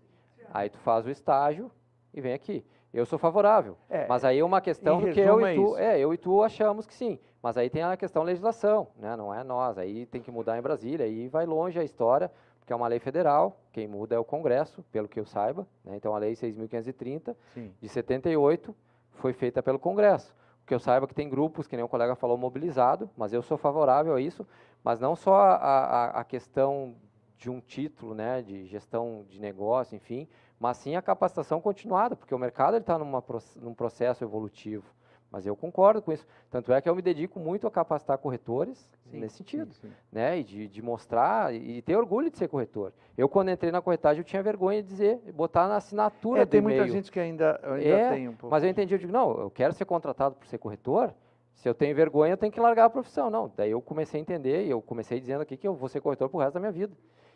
Aí tu faz o estágio e vem aqui. Eu sou favorável. É, mas aí é uma questão do que eu e, é tu, é, eu e tu achamos que sim. Mas aí tem a questão legislação, né? não é nós. Aí tem que mudar em Brasília, aí vai longe a história, porque é uma lei federal, quem muda é o Congresso, pelo que eu saiba. Né? Então a lei 6.530, de 78, foi feita pelo Congresso. O que eu saiba é que tem grupos, que nem o colega falou, mobilizado, mas eu sou favorável a isso. Mas não só a, a, a questão de um título, né, de gestão de negócio, enfim, mas sim a capacitação continuada, porque o mercado está num processo evolutivo. Mas eu concordo com isso. Tanto é que eu me dedico muito a capacitar corretores sim, nesse sentido, sim, sim. né? E de, de, mostrar e ter orgulho de ser corretor. Eu, quando entrei na corretagem, eu tinha vergonha de dizer, botar na assinatura é, do tem muita gente que ainda, ainda é, tem um pouco. Mas eu entendi, eu digo, não, eu quero ser contratado por ser corretor, se eu tenho vergonha, eu tenho que largar a profissão. Não, daí eu comecei a entender e eu comecei dizendo aqui que eu vou ser corretor o resto da minha vida.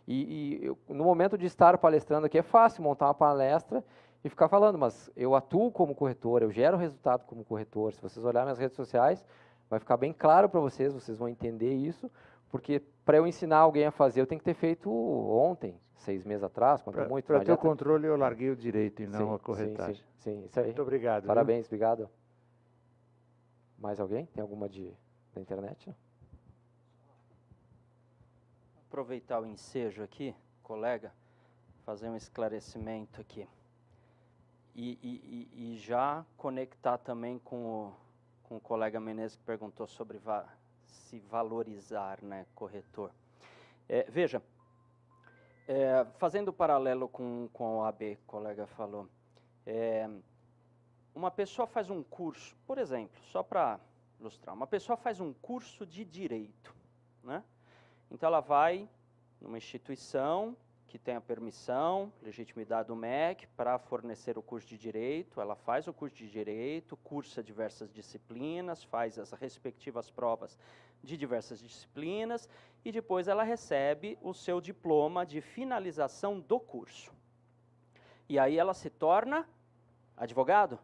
E, e eu, no momento de estar palestrando aqui, é fácil montar uma palestra e ficar falando, mas eu atuo como corretor, eu gero resultado como corretor. Se vocês olharem nas redes sociais, vai ficar bem claro para vocês, vocês vão entender isso, porque para eu ensinar alguém a fazer, eu tenho que ter feito ontem, seis meses atrás, quando pra, é muito. Para ter o controle, eu larguei o direito e não sim, a corretagem. Sim, sim, sim, isso aí. Muito obrigado. Parabéns, viu? obrigado. Mais alguém? Tem alguma de, da internet? Não? aproveitar o ensejo aqui, colega, fazer um esclarecimento aqui. E, e, e já conectar também com o, com o colega Menezes que perguntou sobre va se valorizar, né, corretor. É, veja, é, fazendo paralelo com, com a OAB, o colega falou, é, uma pessoa faz um curso, por exemplo, só para ilustrar, uma pessoa faz um curso de direito, né? Então ela vai numa instituição que tem a permissão, legitimidade do MEC para fornecer o curso de direito, ela faz o curso de direito, cursa diversas disciplinas, faz as respectivas provas de diversas disciplinas e depois ela recebe o seu diploma de finalização do curso. E aí ela se torna advogado?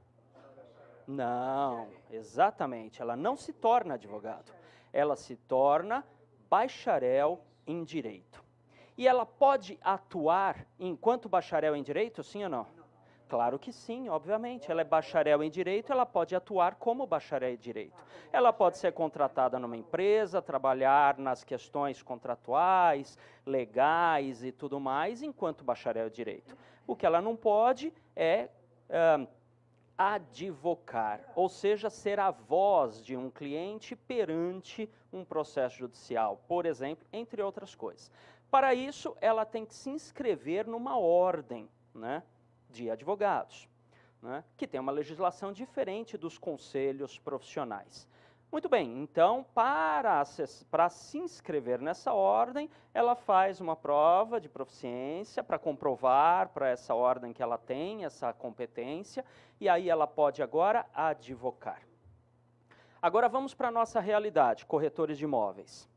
Não, exatamente, ela não se torna advogado. Ela se torna bacharel em direito. E ela pode atuar enquanto bacharel em direito, sim ou não? Claro que sim, obviamente. Ela é bacharel em direito, ela pode atuar como bacharel em direito. Ela pode ser contratada numa empresa, trabalhar nas questões contratuais, legais e tudo mais, enquanto bacharel em direito. O que ela não pode é. Uh, advocar, ou seja, ser a voz de um cliente perante um processo judicial, por exemplo, entre outras coisas. Para isso, ela tem que se inscrever numa ordem né, de advogados, né, que tem uma legislação diferente dos conselhos profissionais. Muito bem, então, para, para se inscrever nessa ordem, ela faz uma prova de proficiência para comprovar para essa ordem que ela tem, essa competência, e aí ela pode agora advocar. Agora vamos para a nossa realidade, corretores de imóveis.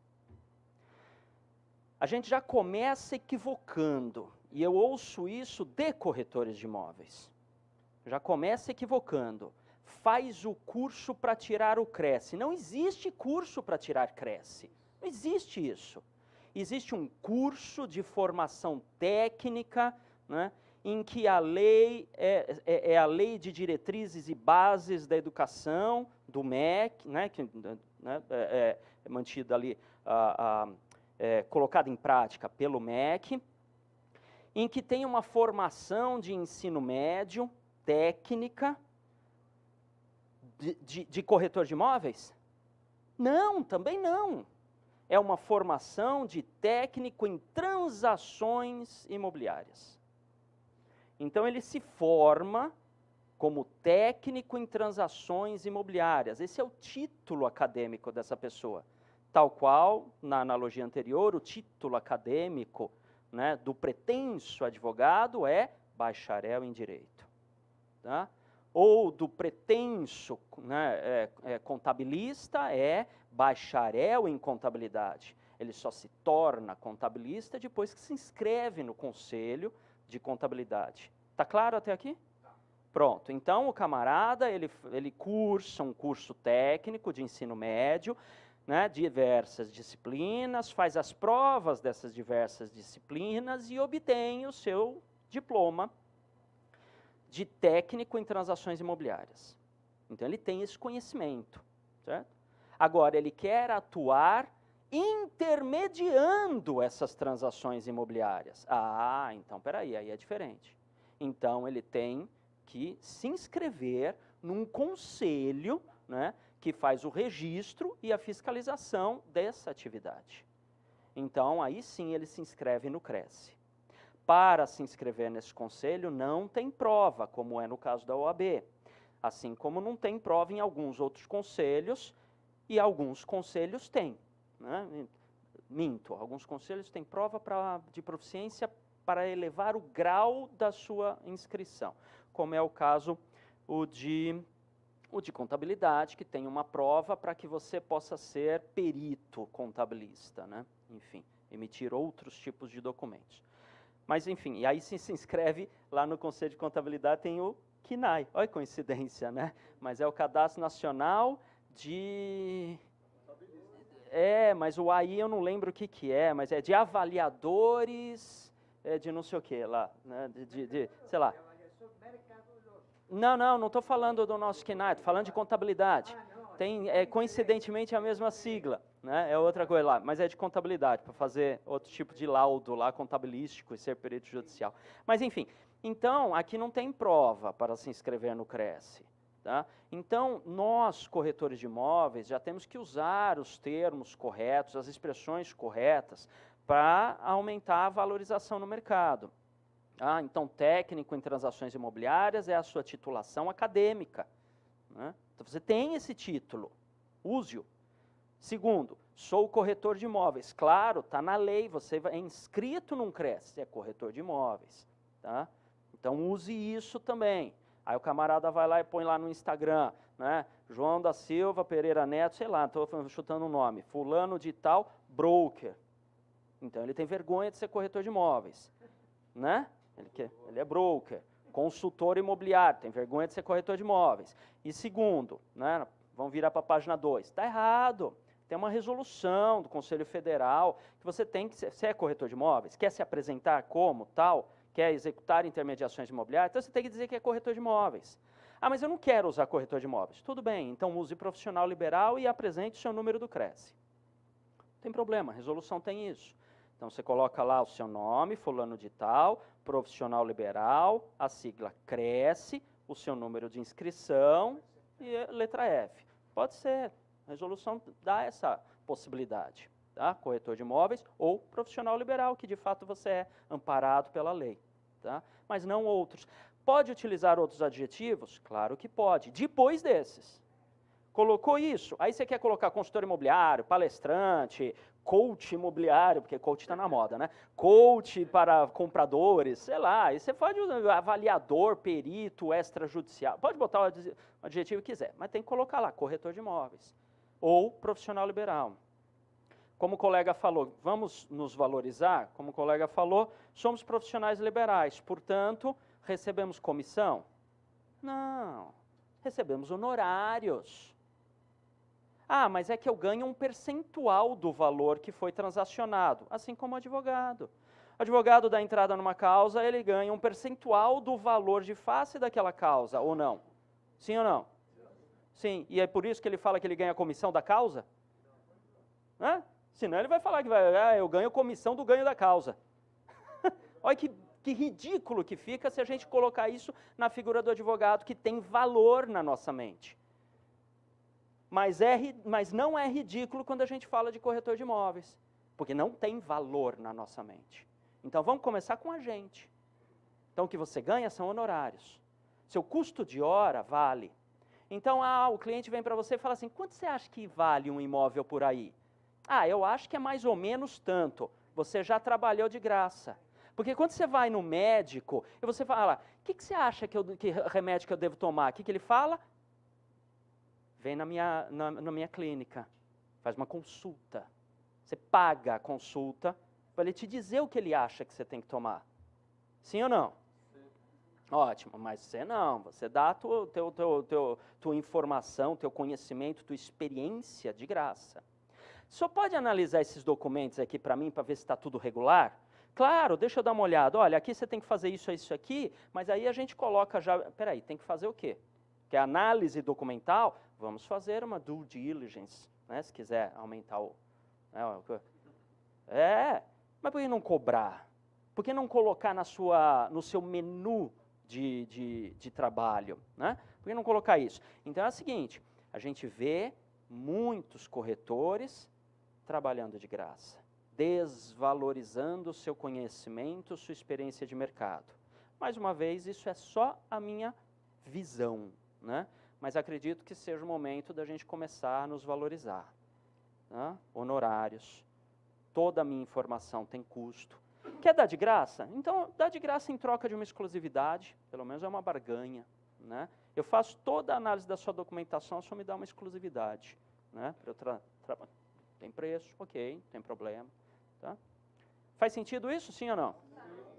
A gente já começa equivocando, e eu ouço isso de corretores de imóveis. Já começa equivocando faz o curso para tirar o Cresce. Não existe curso para tirar Cresce. Não existe isso. Existe um curso de formação técnica, né, em que a lei é, é, é, a lei de diretrizes e bases da educação do MEC, né, que né, é, é, é mantida ali, a, a, é colocada em prática pelo MEC, em que tem uma formação de ensino médio técnica, de, de, corretor de imóveis? Não, também não. É uma formação de técnico em transações imobiliárias. Então ele se forma como técnico em transações imobiliárias. Esse é o título acadêmico dessa pessoa. Tal qual, na analogia anterior, o título acadêmico né, do pretenso advogado é bacharel em direito. Tá? ou do pretenso né, é, é, contabilista é bacharel em contabilidade. Ele só se torna contabilista depois que se inscreve no conselho de contabilidade. Tá claro até aqui? Pronto, então o camarada, ele, ele cursa um curso técnico de ensino médio, né, diversas disciplinas, faz as provas dessas diversas disciplinas e obtém o seu diploma de técnico em transações imobiliárias. Então, ele tem esse conhecimento. Certo? Agora, ele quer atuar intermediando essas transações imobiliárias. Ah, então peraí, aí é diferente. Então ele tem que se inscrever num conselho né, que faz o registro e a fiscalização dessa atividade. Então aí sim ele se inscreve no Cresce. Para se inscrever nesse conselho, não tem prova, como é no caso da OAB. Assim como não tem prova em alguns outros conselhos, e alguns conselhos têm. Né? Minto, alguns conselhos têm prova pra, de proficiência para elevar o grau da sua inscrição, como é o caso o de, o de contabilidade, que tem uma prova para que você possa ser perito contabilista, né? enfim, emitir outros tipos de documentos. Mas, enfim, e aí se, se inscreve lá no Conselho de Contabilidade, tem o CNAI. Olha coincidência, né? Mas é o Cadastro Nacional de... É, mas o AI eu não lembro o que, que é, mas é de avaliadores é, de não sei o que lá, né? de, de, de sei lá. Não, não, não estou falando do nosso CNAI, estou falando de contabilidade. Ah, tem, é, é coincidentemente, a mesma sigla né? É outra coisa lá, mas é de contabilidade, para fazer outro tipo de laudo lá, contabilístico e ser perito judicial. Mas, enfim, então, aqui não tem prova para se inscrever no Cresce. Tá? Então, nós, corretores de imóveis, já temos que usar os termos corretos, as expressões corretas, para aumentar a valorização no mercado. Ah, então, técnico em transações imobiliárias é a sua titulação acadêmica. Né? Então, você tem esse título, use-o. Segundo, sou corretor de imóveis. Claro, está na lei, você é inscrito num CRES, é corretor de imóveis. Tá? Então use isso também. Aí o camarada vai lá e põe lá no Instagram, né? João da Silva Pereira Neto, sei lá, estou chutando o nome, fulano de tal, broker. Então ele tem vergonha de ser corretor de imóveis, né? Ele, quer, ele é broker, consultor imobiliário, tem vergonha de ser corretor de imóveis. E segundo, né? Vamos virar para a página 2. Está errado. Tem uma resolução do Conselho Federal que você tem que. Você é corretor de imóveis? Quer se apresentar como tal? Quer executar intermediações imobiliárias? Então você tem que dizer que é corretor de imóveis. Ah, mas eu não quero usar corretor de imóveis. Tudo bem, então use profissional liberal e apresente o seu número do Cresce. Não tem problema, a resolução tem isso. Então você coloca lá o seu nome, fulano de tal, profissional liberal, a sigla Cresce, o seu número de inscrição e letra F. Pode ser, a resolução dá essa possibilidade, tá? corretor de imóveis ou profissional liberal, que de fato você é amparado pela lei, tá? mas não outros. Pode utilizar outros adjetivos? Claro que pode, depois desses. Colocou isso, aí você quer colocar consultor imobiliário, palestrante, coach imobiliário, porque coach está na moda, né? Coach para compradores, sei lá. E você pode usar avaliador, perito, extrajudicial. Pode botar o adjetivo que quiser, mas tem que colocar lá, corretor de imóveis ou profissional liberal. Como o colega falou, vamos nos valorizar? Como o colega falou, somos profissionais liberais, portanto, recebemos comissão? Não, recebemos honorários. Ah, mas é que eu ganho um percentual do valor que foi transacionado, assim como o advogado. O advogado dá entrada numa causa, ele ganha um percentual do valor de face daquela causa, ou não? Sim ou não? Sim, e é por isso que ele fala que ele ganha comissão da causa? Hã? Senão ele vai falar que vai, ah, eu ganho comissão do ganho da causa. Olha que, que ridículo que fica se a gente colocar isso na figura do advogado, que tem valor na nossa mente. Mas, é, mas não é ridículo quando a gente fala de corretor de imóveis, porque não tem valor na nossa mente. Então vamos começar com a gente. Então o que você ganha são honorários. Seu custo de hora vale então, ah, o cliente vem para você e fala assim: quanto você acha que vale um imóvel por aí? Ah, eu acho que é mais ou menos tanto. Você já trabalhou de graça. Porque quando você vai no médico e você fala: o que, que você acha que, eu, que remédio que eu devo tomar? O que, que ele fala? Vem na minha, na, na minha clínica, faz uma consulta. Você paga a consulta para ele te dizer o que ele acha que você tem que tomar. Sim ou não? Ótimo, mas você não, você dá a tua, teu, teu, teu, tua informação, teu conhecimento, tua experiência de graça. Só pode analisar esses documentos aqui para mim, para ver se está tudo regular? Claro, deixa eu dar uma olhada. Olha, aqui você tem que fazer isso, isso aqui, mas aí a gente coloca já. Peraí, tem que fazer o quê? Que análise documental? Vamos fazer uma due diligence, né? Se quiser aumentar o. Né, é, mas por que não cobrar? Por que não colocar na sua, no seu menu de, de, de trabalho. Né? Por que não colocar isso? Então é o seguinte: a gente vê muitos corretores trabalhando de graça, desvalorizando o seu conhecimento, sua experiência de mercado. Mais uma vez, isso é só a minha visão, né? mas acredito que seja o momento da gente começar a nos valorizar. Né? Honorários, toda a minha informação tem custo, Quer dar de graça? Então, dá de graça em troca de uma exclusividade, pelo menos é uma barganha. Né? Eu faço toda a análise da sua documentação, só me dá uma exclusividade. Né? Tem preço, ok, tem problema. Tá? Faz sentido isso, sim ou não?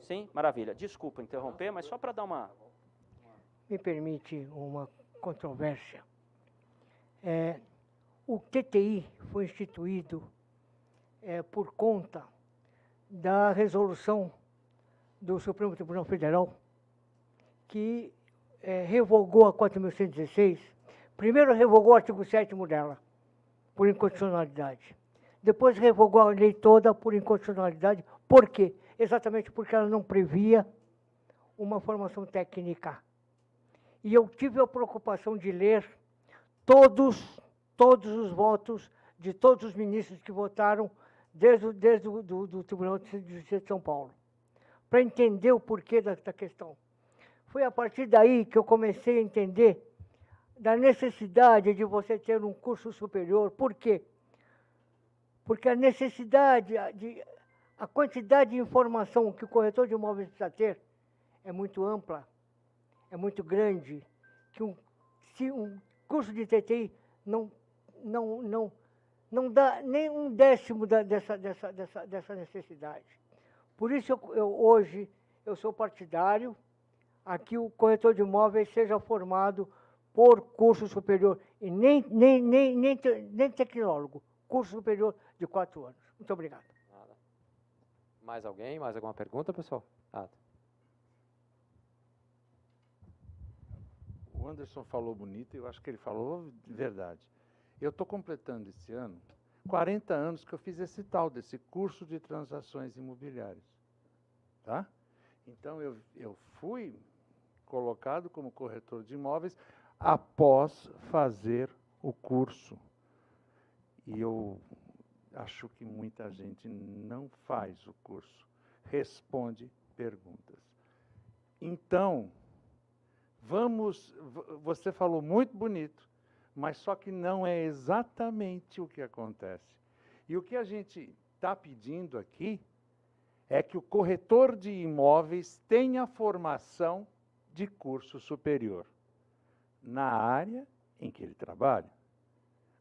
Sim? Maravilha. Desculpa interromper, mas só para dar uma... Me permite uma controvérsia. É, o TTI foi instituído é, por conta da resolução do Supremo Tribunal Federal, que é, revogou a 4.116, primeiro revogou o artigo 7 dela, por inconstitucionalidade. Depois revogou a lei toda por inconstitucionalidade. Por quê? Exatamente porque ela não previa uma formação técnica. E eu tive a preocupação de ler todos, todos os votos de todos os ministros que votaram desde, desde o do, do Tribunal de Justiça de São Paulo, para entender o porquê da, da questão. Foi a partir daí que eu comecei a entender da necessidade de você ter um curso superior. Por quê? Porque a necessidade, de, a quantidade de informação que o corretor de imóveis precisa ter é muito ampla, é muito grande, que um, se um curso de TTI não, não, não, não dá nem um décimo da, dessa, dessa, dessa, dessa necessidade. Por isso, eu, eu, hoje, eu sou partidário a que o corretor de imóveis seja formado por curso superior, e nem, nem, nem, nem, nem tecnólogo, curso superior de quatro anos. Muito obrigado. Nada. Mais alguém? Mais alguma pergunta, pessoal? Nada. O Anderson falou bonito, eu acho que ele falou de verdade. Eu estou completando esse ano 40 anos que eu fiz esse tal, desse curso de transações imobiliárias. Tá? Então, eu, eu fui colocado como corretor de imóveis após fazer o curso. E eu acho que muita gente não faz o curso, responde perguntas. Então, vamos. Você falou muito bonito mas só que não é exatamente o que acontece. E o que a gente está pedindo aqui é que o corretor de imóveis tenha formação de curso superior na área em que ele trabalha.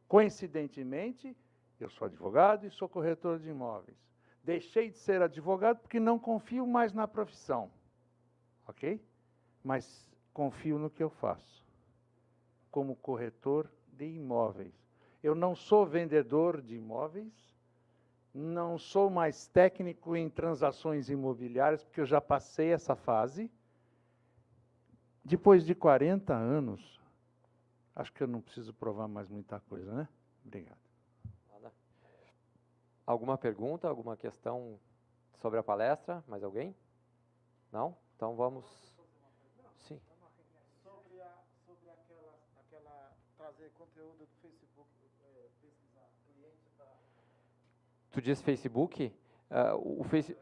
Coincidentemente, eu sou advogado e sou corretor de imóveis. Deixei de ser advogado porque não confio mais na profissão, ok? Mas confio no que eu faço como corretor de imóveis. Eu não sou vendedor de imóveis, não sou mais técnico em transações imobiliárias, porque eu já passei essa fase. Depois de 40 anos, acho que eu não preciso provar mais muita coisa, né? Obrigado. Alguma pergunta, alguma questão sobre a palestra? Mais alguém? Não? Então vamos Tu diz Facebook? Uh, o, face,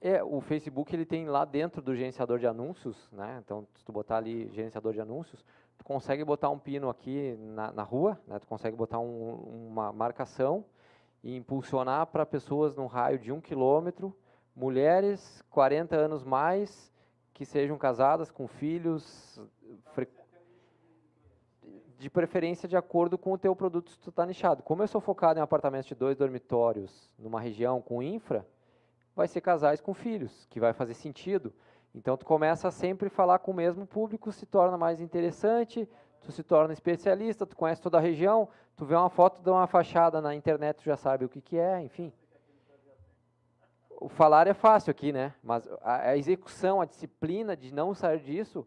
é, o Facebook ele tem lá dentro do gerenciador de anúncios, né? Então, se tu botar ali gerenciador de anúncios, tu consegue botar um pino aqui na, na rua, né? Tu consegue botar um, uma marcação e impulsionar para pessoas num raio de um quilômetro, mulheres 40 anos mais que sejam casadas com filhos, de preferência de acordo com o teu produto se tu está nichado. Como eu sou focado em apartamentos de dois dormitórios numa região com infra, vai ser casais com filhos, que vai fazer sentido. Então tu começa a sempre falar com o mesmo público, se torna mais interessante, tu se torna especialista, tu conhece toda a região, tu vê uma foto de uma fachada na internet, tu já sabe o que, que é, enfim. O falar é fácil aqui, né? Mas a execução, a disciplina de não sair disso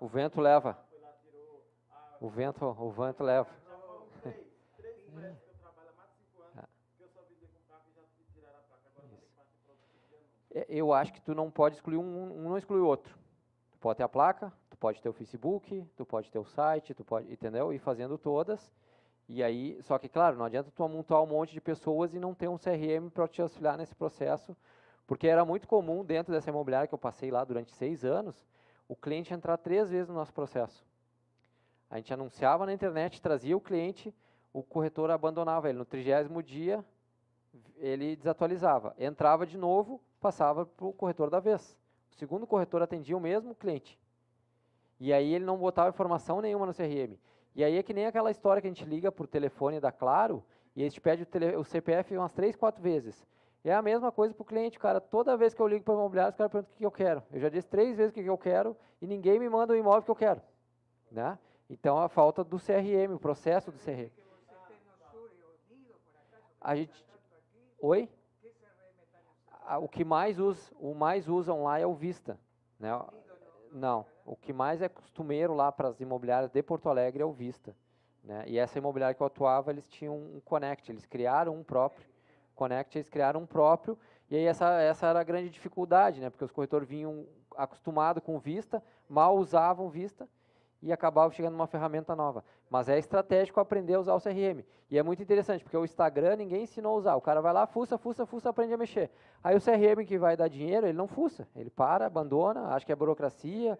O vento leva. O vento, o vento leva. É, eu acho que tu não pode excluir um, um não exclui o outro. Tu pode ter a placa, tu pode ter o Facebook, tu pode ter o site, tu pode, entendeu? E fazendo todas. E aí, só que claro, não adianta tu amontoar um monte de pessoas e não ter um CRM para te auxiliar nesse processo, porque era muito comum dentro dessa imobiliária que eu passei lá durante seis anos, o cliente entrar três vezes no nosso processo. A gente anunciava na internet, trazia o cliente, o corretor abandonava ele. No trigésimo dia, ele desatualizava. Entrava de novo, passava para o corretor da vez. O segundo corretor atendia o mesmo cliente. E aí ele não botava informação nenhuma no CRM. E aí é que nem aquela história que a gente liga por telefone da Claro e eles te pedem o, o CPF umas três, quatro vezes é a mesma coisa para o cliente, cara. Toda vez que eu ligo para o imobiliário, os caras perguntam o que eu quero. Eu já disse três vezes o que eu quero e ninguém me manda o imóvel que eu quero. Né? Então, a falta do CRM, o processo do CRM. A gente... Oi? Tá o que mais usa, o mais usam lá é o Vista. Né? Não, o que mais é costumeiro lá para as imobiliárias de Porto Alegre é o Vista. Né? E essa imobiliária que eu atuava, eles tinham um Connect, eles criaram um próprio Connect, eles criaram um próprio, e aí essa, essa era a grande dificuldade, né? porque os corretores vinham acostumados com Vista, mal usavam Vista, e acabavam chegando numa ferramenta nova. Mas é estratégico aprender a usar o CRM. E é muito interessante, porque o Instagram ninguém ensinou a usar. O cara vai lá, fuça, fuça, fuça, aprende a mexer. Aí o CRM que vai dar dinheiro, ele não fuça. Ele para, abandona, acha que é burocracia,